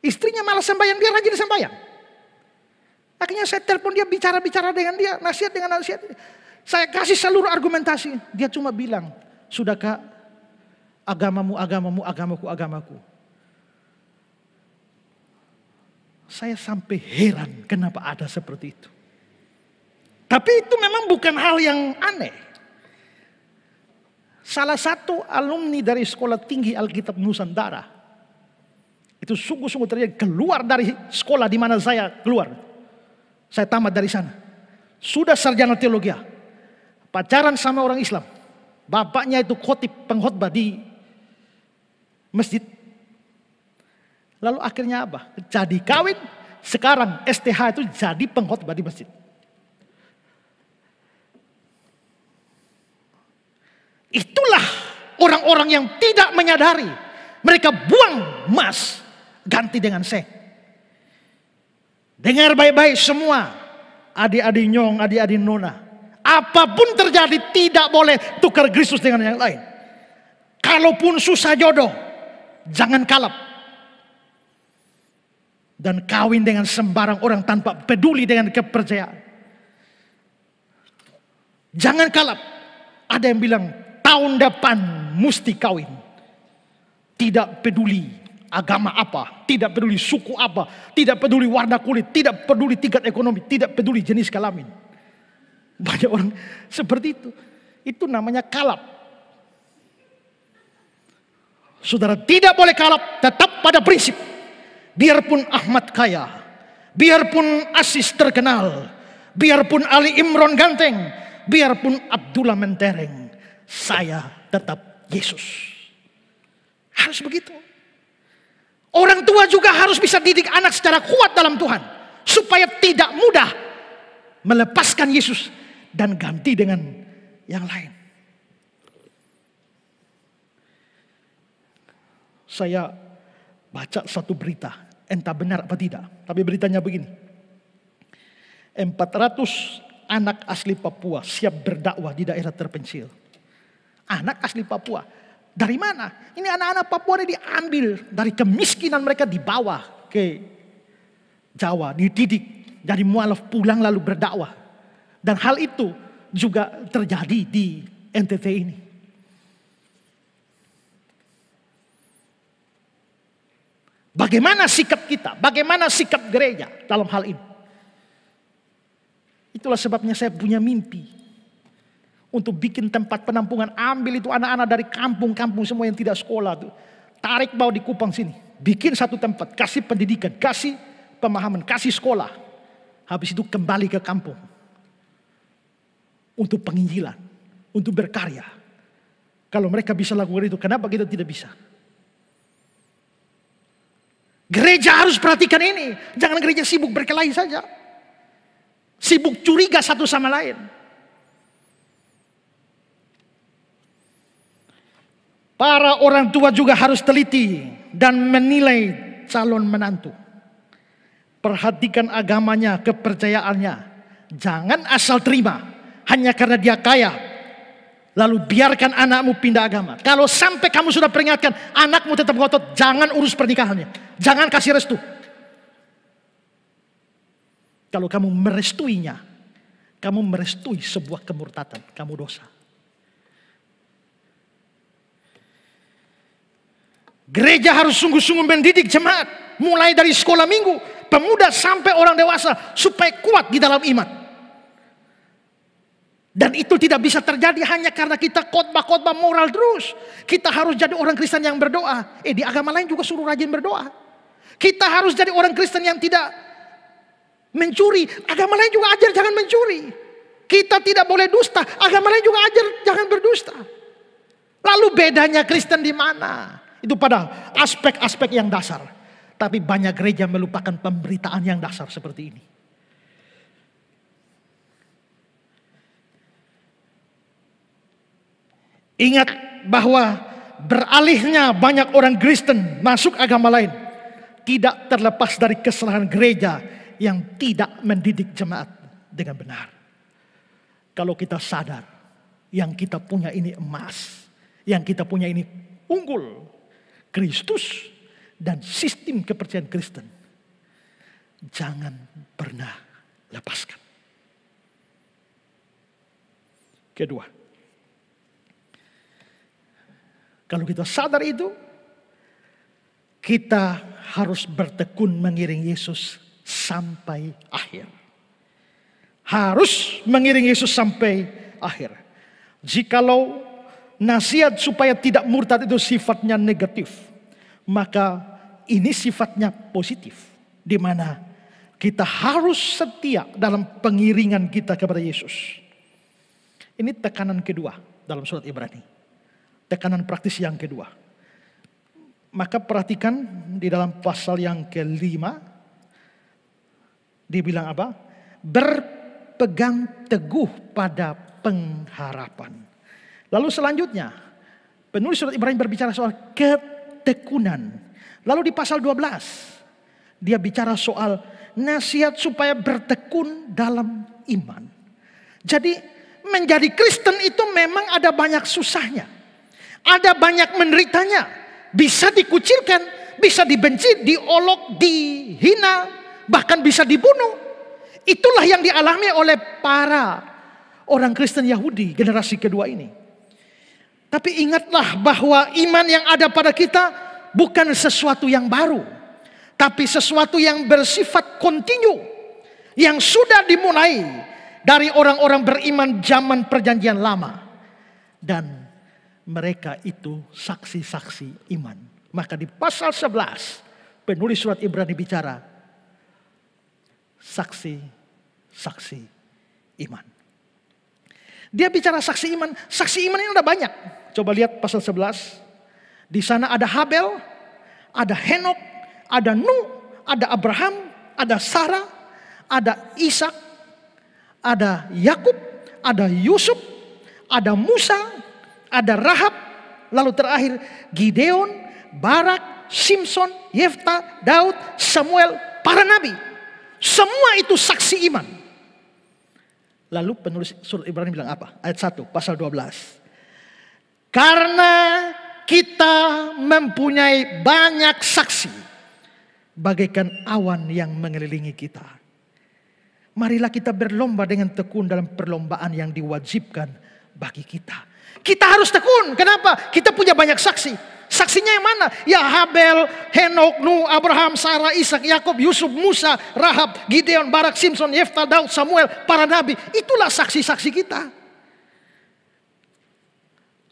Istrinya malah sembahyang, dia rajin sembahyang. Akhirnya saya telepon dia bicara-bicara dengan dia, nasihat dengan nasihat. Saya kasih seluruh argumentasi. Dia cuma bilang, sudahkah agamamu, agamamu, agamaku, agamaku. Saya sampai heran kenapa ada seperti itu. Tapi itu memang bukan hal yang aneh. Salah satu alumni dari sekolah tinggi Alkitab Nusantara. Itu sungguh-sungguh terjadi keluar dari sekolah di mana saya keluar. Saya tamat dari sana. Sudah sarjana teologi. Pacaran sama orang Islam. Bapaknya itu khotib pengkhotbah di masjid Lalu akhirnya apa? Jadi kawin, sekarang STH itu jadi pengkhotbah di masjid. Itulah orang-orang yang tidak menyadari. Mereka buang emas, ganti dengan seh. Dengar baik-baik semua, adik-adik nyong, adik-adik nona. Apapun terjadi tidak boleh tukar Kristus dengan yang lain. Kalaupun susah jodoh, jangan kalap dan kawin dengan sembarang orang tanpa peduli dengan kepercayaan. Jangan kalap. Ada yang bilang tahun depan mesti kawin. Tidak peduli agama apa, tidak peduli suku apa, tidak peduli warna kulit, tidak peduli tingkat ekonomi, tidak peduli jenis kelamin. Banyak orang seperti itu. Itu namanya kalap. Saudara tidak boleh kalap, tetap pada prinsip biarpun Ahmad kaya, biarpun Asis terkenal, biarpun Ali Imron ganteng, biarpun Abdullah mentereng, saya tetap Yesus. Harus begitu. Orang tua juga harus bisa didik anak secara kuat dalam Tuhan. Supaya tidak mudah melepaskan Yesus dan ganti dengan yang lain. Saya baca satu berita entah benar apa tidak. Tapi beritanya begini. 400 anak asli Papua siap berdakwah di daerah terpencil. Anak asli Papua. Dari mana? Ini anak-anak Papua ini diambil dari kemiskinan mereka di bawah, ke Jawa, dididik dari mualaf pulang lalu berdakwah. Dan hal itu juga terjadi di NTT ini. Bagaimana sikap kita? Bagaimana sikap gereja dalam hal ini? Itulah sebabnya saya punya mimpi untuk bikin tempat penampungan. Ambil itu anak-anak dari kampung-kampung semua yang tidak sekolah tuh. Tarik bawa di Kupang sini. Bikin satu tempat, kasih pendidikan, kasih pemahaman, kasih sekolah. Habis itu kembali ke kampung. Untuk penginjilan, untuk berkarya. Kalau mereka bisa lakukan itu, kenapa kita tidak bisa? Gereja harus perhatikan ini. Jangan gereja sibuk berkelahi saja. Sibuk curiga satu sama lain. Para orang tua juga harus teliti dan menilai calon menantu. Perhatikan agamanya, kepercayaannya. Jangan asal terima hanya karena dia kaya Lalu biarkan anakmu pindah agama. Kalau sampai kamu sudah peringatkan, anakmu tetap ngotot, jangan urus pernikahannya. Jangan kasih restu. Kalau kamu merestuinya, kamu merestui sebuah kemurtatan, kamu dosa. Gereja harus sungguh-sungguh mendidik jemaat, mulai dari sekolah minggu, pemuda sampai orang dewasa, supaya kuat di dalam iman. Dan itu tidak bisa terjadi hanya karena kita khotbah-khotbah moral terus. Kita harus jadi orang Kristen yang berdoa. Eh di agama lain juga suruh rajin berdoa. Kita harus jadi orang Kristen yang tidak mencuri. Agama lain juga ajar jangan mencuri. Kita tidak boleh dusta. Agama lain juga ajar jangan berdusta. Lalu bedanya Kristen di mana? Itu pada aspek-aspek yang dasar. Tapi banyak gereja melupakan pemberitaan yang dasar seperti ini. Ingat bahwa beralihnya banyak orang Kristen masuk agama lain tidak terlepas dari kesalahan gereja yang tidak mendidik jemaat dengan benar. Kalau kita sadar yang kita punya ini emas, yang kita punya ini unggul, Kristus dan sistem kepercayaan Kristen. Jangan pernah lepaskan. Kedua, Kalau kita sadar itu, kita harus bertekun mengiring Yesus sampai akhir. Harus mengiring Yesus sampai akhir. Jikalau nasihat supaya tidak murtad itu sifatnya negatif, maka ini sifatnya positif, di mana kita harus setia dalam pengiringan kita kepada Yesus. Ini tekanan kedua dalam surat Ibrani. Tekanan praktis yang kedua. Maka perhatikan di dalam pasal yang kelima. Dibilang apa? Berpegang teguh pada pengharapan. Lalu selanjutnya. Penulis surat Ibrahim berbicara soal ketekunan. Lalu di pasal 12. Dia bicara soal nasihat supaya bertekun dalam iman. Jadi menjadi Kristen itu memang ada banyak susahnya. Ada banyak menderitanya. Bisa dikucilkan, bisa dibenci, diolok, dihina, bahkan bisa dibunuh. Itulah yang dialami oleh para orang Kristen Yahudi generasi kedua ini. Tapi ingatlah bahwa iman yang ada pada kita bukan sesuatu yang baru, tapi sesuatu yang bersifat kontinu yang sudah dimulai dari orang-orang beriman zaman Perjanjian Lama dan mereka itu saksi-saksi iman. Maka di pasal 11 penulis surat Ibrani bicara saksi-saksi iman. Dia bicara saksi iman, saksi iman ini ada banyak. Coba lihat pasal 11. Di sana ada Habel, ada Henok, ada Nuh, ada Abraham, ada Sarah, ada Ishak, ada Yakub, ada Yusuf, ada Musa, ada Rahab, lalu terakhir Gideon, Barak, Simpson, Yefta, Daud, Samuel, para nabi. Semua itu saksi iman. Lalu penulis surat Ibrani bilang apa? Ayat 1 pasal 12. Karena kita mempunyai banyak saksi bagaikan awan yang mengelilingi kita. Marilah kita berlomba dengan tekun dalam perlombaan yang diwajibkan bagi kita. Kita harus tekun. Kenapa? Kita punya banyak saksi. Saksinya yang mana? Ya Habel, Henok, Nu, Abraham, Sarah, Ishak, Yakub, Yusuf, Musa, Rahab, Gideon, Barak, Simpson, Yefta, Daud, Samuel, para nabi. Itulah saksi-saksi kita.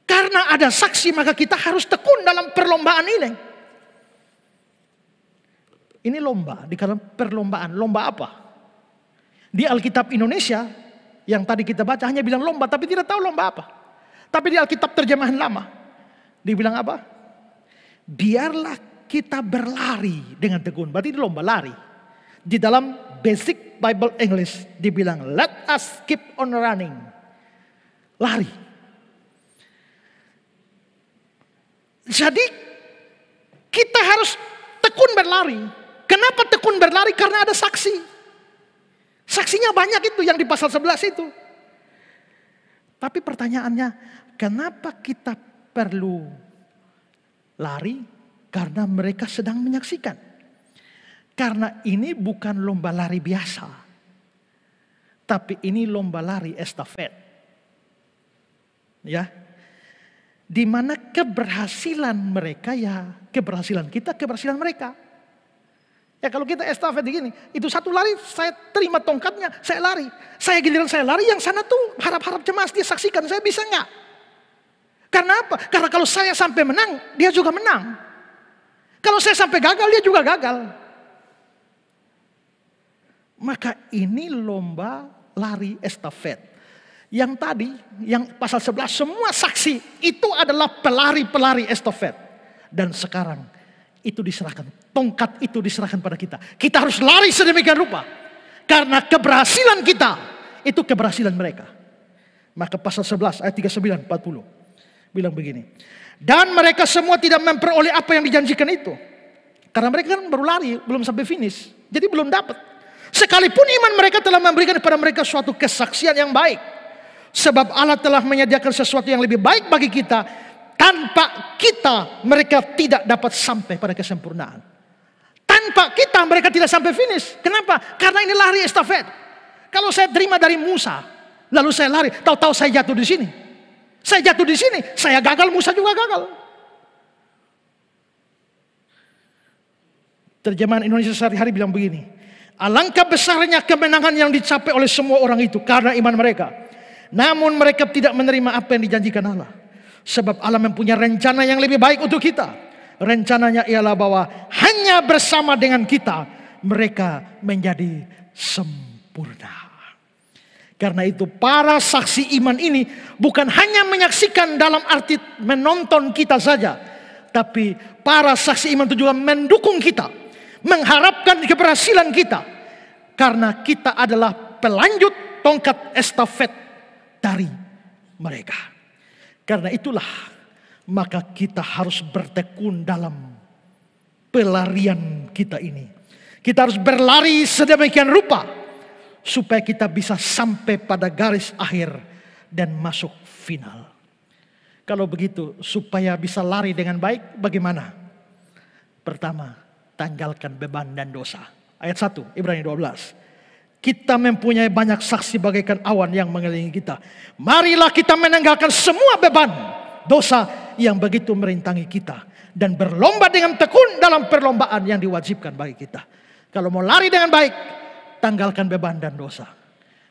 Karena ada saksi maka kita harus tekun dalam perlombaan ini. Ini lomba, di dalam perlombaan. Lomba apa? Di Alkitab Indonesia yang tadi kita baca hanya bilang lomba tapi tidak tahu lomba apa. Tapi di Alkitab terjemahan lama. Dibilang apa? Biarlah kita berlari dengan tekun. Berarti ini lomba lari. Di dalam basic Bible English dibilang let us keep on running. Lari. Jadi kita harus tekun berlari. Kenapa tekun berlari? Karena ada saksi. Saksinya banyak itu yang di pasal 11 itu. Tapi pertanyaannya, kenapa kita perlu lari? Karena mereka sedang menyaksikan. Karena ini bukan lomba lari biasa. Tapi ini lomba lari estafet. Ya. Di mana keberhasilan mereka ya keberhasilan kita, keberhasilan mereka. Ya kalau kita estafet begini, itu satu lari saya terima tongkatnya, saya lari. Saya giliran saya lari, yang sana tuh harap-harap cemas dia saksikan saya bisa enggak? Karena apa? Karena kalau saya sampai menang, dia juga menang. Kalau saya sampai gagal, dia juga gagal. Maka ini lomba lari estafet. Yang tadi, yang pasal 11, semua saksi itu adalah pelari-pelari estafet. Dan sekarang itu diserahkan. Tongkat itu diserahkan pada kita. Kita harus lari sedemikian rupa. Karena keberhasilan kita itu keberhasilan mereka. Maka pasal 11 ayat 39 40 bilang begini. Dan mereka semua tidak memperoleh apa yang dijanjikan itu. Karena mereka kan baru lari, belum sampai finish. Jadi belum dapat. Sekalipun iman mereka telah memberikan kepada mereka suatu kesaksian yang baik. Sebab Allah telah menyediakan sesuatu yang lebih baik bagi kita tanpa kita mereka tidak dapat sampai pada kesempurnaan. Tanpa kita mereka tidak sampai finish. Kenapa? Karena ini lari estafet. Kalau saya terima dari Musa, lalu saya lari, tahu-tahu saya jatuh di sini. Saya jatuh di sini, saya gagal, Musa juga gagal. Terjemahan Indonesia sehari-hari bilang begini, Alangkah besarnya kemenangan yang dicapai oleh semua orang itu karena iman mereka. Namun mereka tidak menerima apa yang dijanjikan Allah. Sebab Allah mempunyai rencana yang lebih baik untuk kita. Rencananya ialah bahwa hanya bersama dengan kita mereka menjadi sempurna. Karena itu para saksi iman ini bukan hanya menyaksikan dalam arti menonton kita saja. Tapi para saksi iman itu juga mendukung kita. Mengharapkan keberhasilan kita. Karena kita adalah pelanjut tongkat estafet dari mereka. Karena itulah maka kita harus bertekun dalam pelarian kita ini. Kita harus berlari sedemikian rupa supaya kita bisa sampai pada garis akhir dan masuk final. Kalau begitu, supaya bisa lari dengan baik, bagaimana? Pertama, tanggalkan beban dan dosa. Ayat 1, Ibrani 12 kita mempunyai banyak saksi bagaikan awan yang mengelilingi kita. Marilah kita menanggalkan semua beban dosa yang begitu merintangi kita. Dan berlomba dengan tekun dalam perlombaan yang diwajibkan bagi kita. Kalau mau lari dengan baik, tanggalkan beban dan dosa.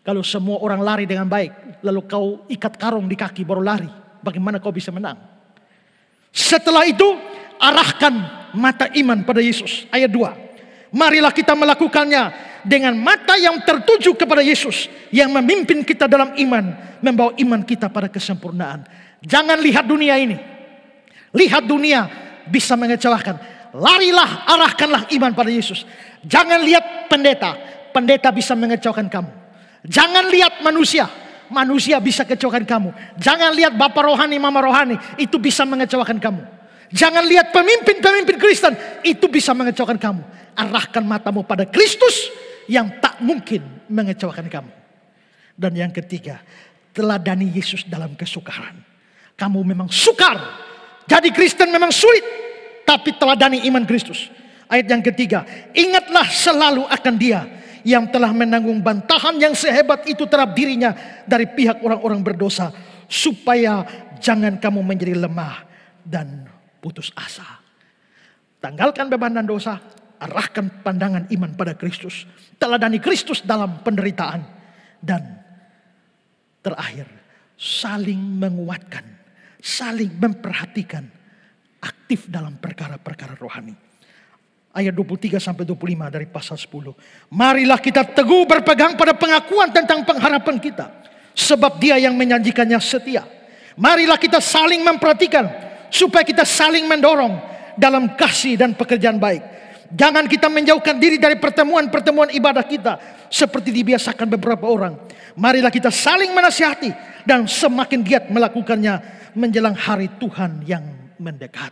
Kalau semua orang lari dengan baik, lalu kau ikat karung di kaki baru lari. Bagaimana kau bisa menang? Setelah itu, arahkan mata iman pada Yesus. Ayat 2. Marilah kita melakukannya dengan mata yang tertuju kepada Yesus yang memimpin kita dalam iman, membawa iman kita pada kesempurnaan. Jangan lihat dunia ini. Lihat dunia bisa mengecewakan. Larilah, arahkanlah iman pada Yesus. Jangan lihat pendeta. Pendeta bisa mengecewakan kamu. Jangan lihat manusia. Manusia bisa kecewakan kamu. Jangan lihat bapak rohani, mama rohani. Itu bisa mengecewakan kamu. Jangan lihat pemimpin-pemimpin Kristen. Itu bisa mengecewakan kamu. Arahkan matamu pada Kristus yang tak mungkin mengecewakan kamu. Dan yang ketiga, teladani Yesus dalam kesukaran. Kamu memang sukar. Jadi Kristen memang sulit. Tapi teladani iman Kristus. Ayat yang ketiga, ingatlah selalu akan dia yang telah menanggung bantahan yang sehebat itu terhadap dirinya dari pihak orang-orang berdosa. Supaya jangan kamu menjadi lemah dan putus asa. Tanggalkan beban dan dosa, arahkan pandangan iman pada Kristus. Teladani Kristus dalam penderitaan. Dan terakhir, saling menguatkan, saling memperhatikan, aktif dalam perkara-perkara rohani. Ayat 23 sampai 25 dari pasal 10. Marilah kita teguh berpegang pada pengakuan tentang pengharapan kita. Sebab dia yang menjanjikannya setia. Marilah kita saling memperhatikan supaya kita saling mendorong dalam kasih dan pekerjaan baik. Jangan kita menjauhkan diri dari pertemuan-pertemuan ibadah kita seperti dibiasakan beberapa orang. Marilah kita saling menasihati dan semakin giat melakukannya menjelang hari Tuhan yang mendekat.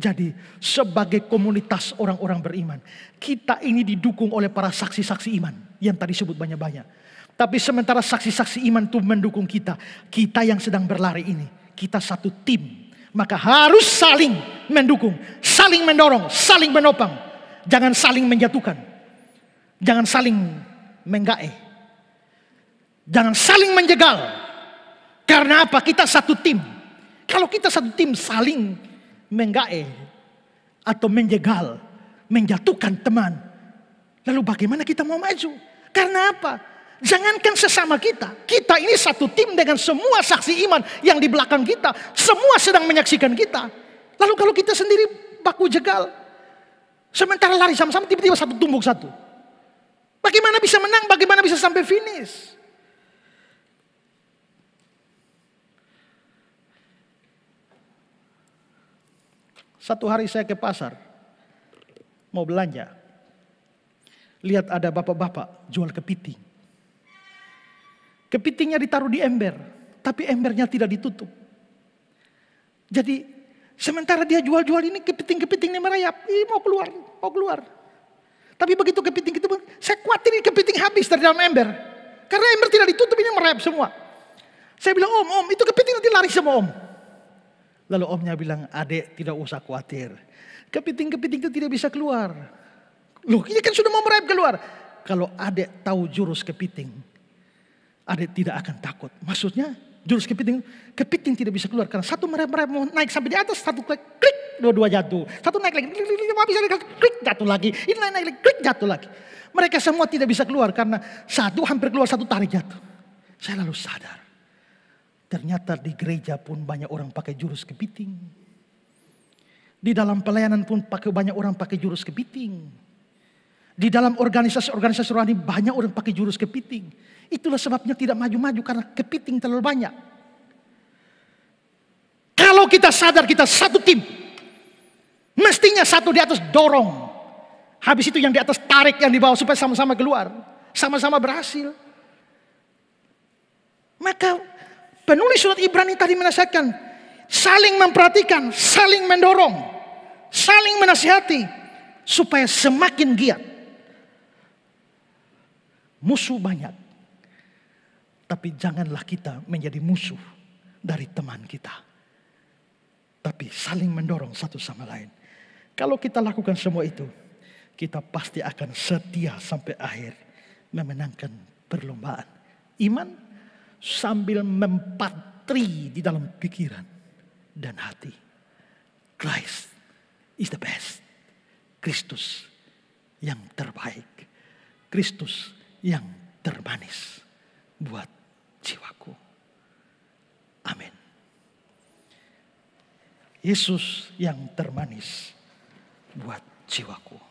Jadi sebagai komunitas orang-orang beriman, kita ini didukung oleh para saksi-saksi iman yang tadi sebut banyak-banyak. Tapi sementara saksi-saksi iman itu mendukung kita, kita yang sedang berlari ini, kita satu tim maka harus saling mendukung, saling mendorong, saling menopang. Jangan saling menjatuhkan. Jangan saling menggae. Jangan saling menjegal. Karena apa? Kita satu tim. Kalau kita satu tim saling menggae atau menjegal, menjatuhkan teman. Lalu bagaimana kita mau maju? Karena apa? Jangankan sesama kita, kita ini satu tim dengan semua saksi iman yang di belakang kita, semua sedang menyaksikan kita. Lalu kalau kita sendiri baku jegal, sementara lari sama-sama tiba-tiba satu tumbuk satu. Bagaimana bisa menang, bagaimana bisa sampai finish? Satu hari saya ke pasar, mau belanja. Lihat ada bapak-bapak jual kepiting. Kepitingnya ditaruh di ember, tapi embernya tidak ditutup. Jadi sementara dia jual-jual ini kepiting-kepiting ini merayap, Ih, mau keluar, mau keluar. Tapi begitu kepiting itu, saya khawatir ini kepiting habis dari dalam ember. Karena ember tidak ditutup ini merayap semua. Saya bilang, om, om, itu kepiting nanti lari semua om. Lalu omnya bilang, adek tidak usah khawatir. Kepiting-kepiting itu tidak bisa keluar. Loh ini kan sudah mau merayap keluar. Kalau adek tahu jurus kepiting, ada tidak akan takut. Maksudnya jurus kepiting, kepiting tidak bisa keluar karena satu mereka, mereka mau naik sampai di atas, satu klik, klik dua-dua jatuh. Satu naik lagi, klik, klik, bisa klik, klik jatuh lagi. Ini naik, naik, klik jatuh lagi. Mereka semua tidak bisa keluar karena satu hampir keluar, satu tarik jatuh. Saya lalu sadar. Ternyata di gereja pun banyak orang pakai jurus kepiting. Di dalam pelayanan pun pakai banyak orang pakai jurus kepiting. Di dalam organisasi-organisasi rohani banyak orang pakai jurus kepiting. Itulah sebabnya tidak maju-maju karena kepiting terlalu banyak. Kalau kita sadar kita satu tim, mestinya satu di atas dorong. Habis itu yang di atas tarik yang di bawah supaya sama-sama keluar. Sama-sama berhasil. Maka penulis surat Ibrani tadi menasihatkan, saling memperhatikan, saling mendorong, saling menasihati supaya semakin giat. Musuh banyak. Tapi janganlah kita menjadi musuh dari teman kita. Tapi saling mendorong satu sama lain. Kalau kita lakukan semua itu, kita pasti akan setia sampai akhir memenangkan perlombaan. Iman sambil mempatri di dalam pikiran dan hati. Christ is the best. Kristus yang terbaik. Kristus yang termanis buat jiwaku. Amin. Yesus yang termanis buat jiwaku.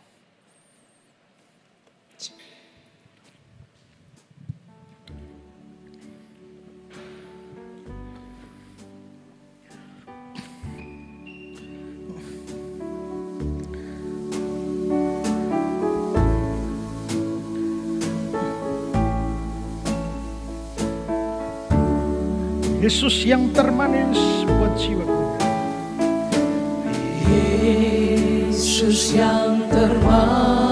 Yesus yang termanis buat jiwaku Yesus yang termanis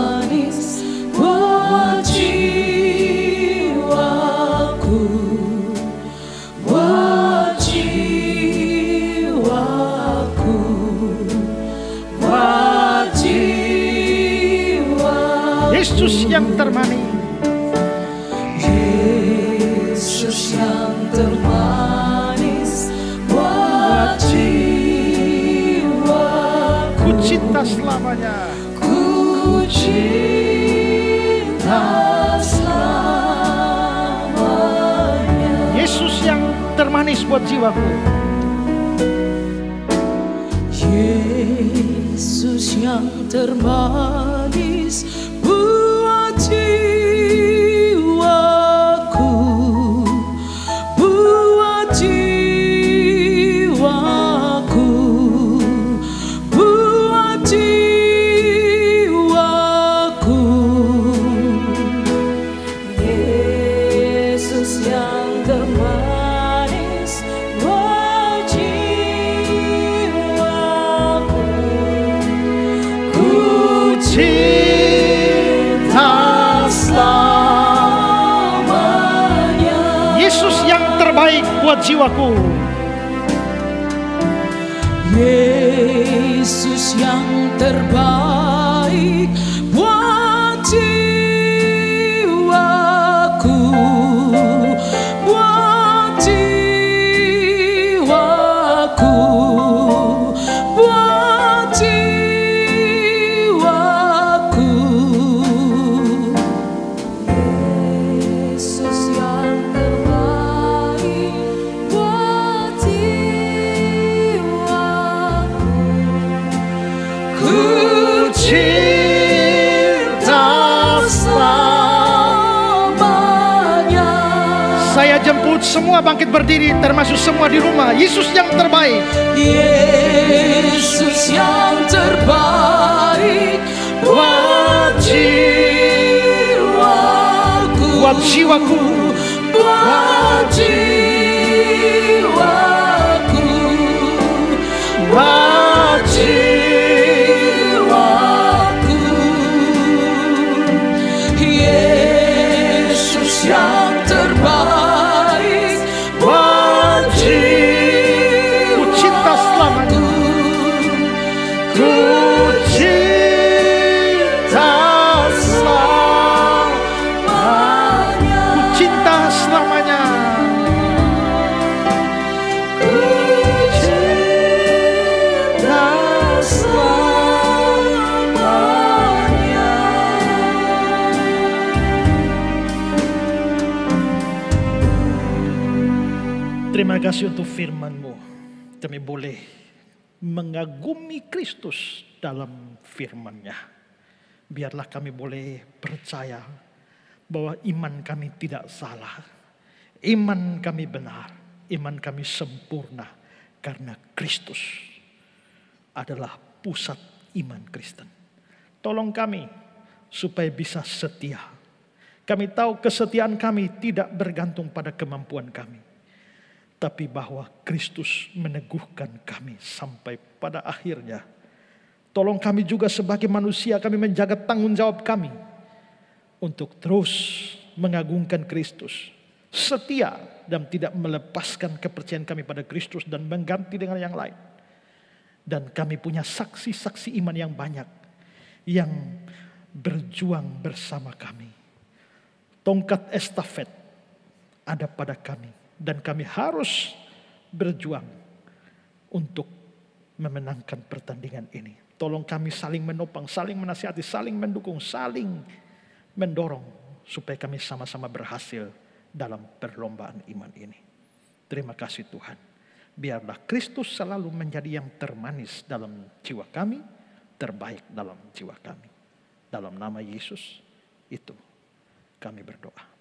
semuanya. ku cinta selamanya Yesus yang termanis buat jiwaku Yesus yang termanis jiwaku jemput, semua bangkit berdiri termasuk semua di rumah. Yesus yang terbaik. Yesus yang terbaik buat jiwaku. Buat jiwaku. Buat jiwaku. kasih untuk firmanMu Kami boleh mengagumi Kristus dalam firmanNya Biarlah kami boleh percaya bahwa iman kami tidak salah. Iman kami benar. Iman kami sempurna. Karena Kristus adalah pusat iman Kristen. Tolong kami supaya bisa setia. Kami tahu kesetiaan kami tidak bergantung pada kemampuan kami tapi bahwa Kristus meneguhkan kami sampai pada akhirnya. Tolong kami juga sebagai manusia kami menjaga tanggung jawab kami untuk terus mengagungkan Kristus. Setia dan tidak melepaskan kepercayaan kami pada Kristus dan mengganti dengan yang lain. Dan kami punya saksi-saksi iman yang banyak yang berjuang bersama kami. Tongkat estafet ada pada kami dan kami harus berjuang untuk memenangkan pertandingan ini. Tolong kami saling menopang, saling menasihati, saling mendukung, saling mendorong supaya kami sama-sama berhasil dalam perlombaan iman ini. Terima kasih Tuhan. Biarlah Kristus selalu menjadi yang termanis dalam jiwa kami, terbaik dalam jiwa kami. Dalam nama Yesus itu kami berdoa.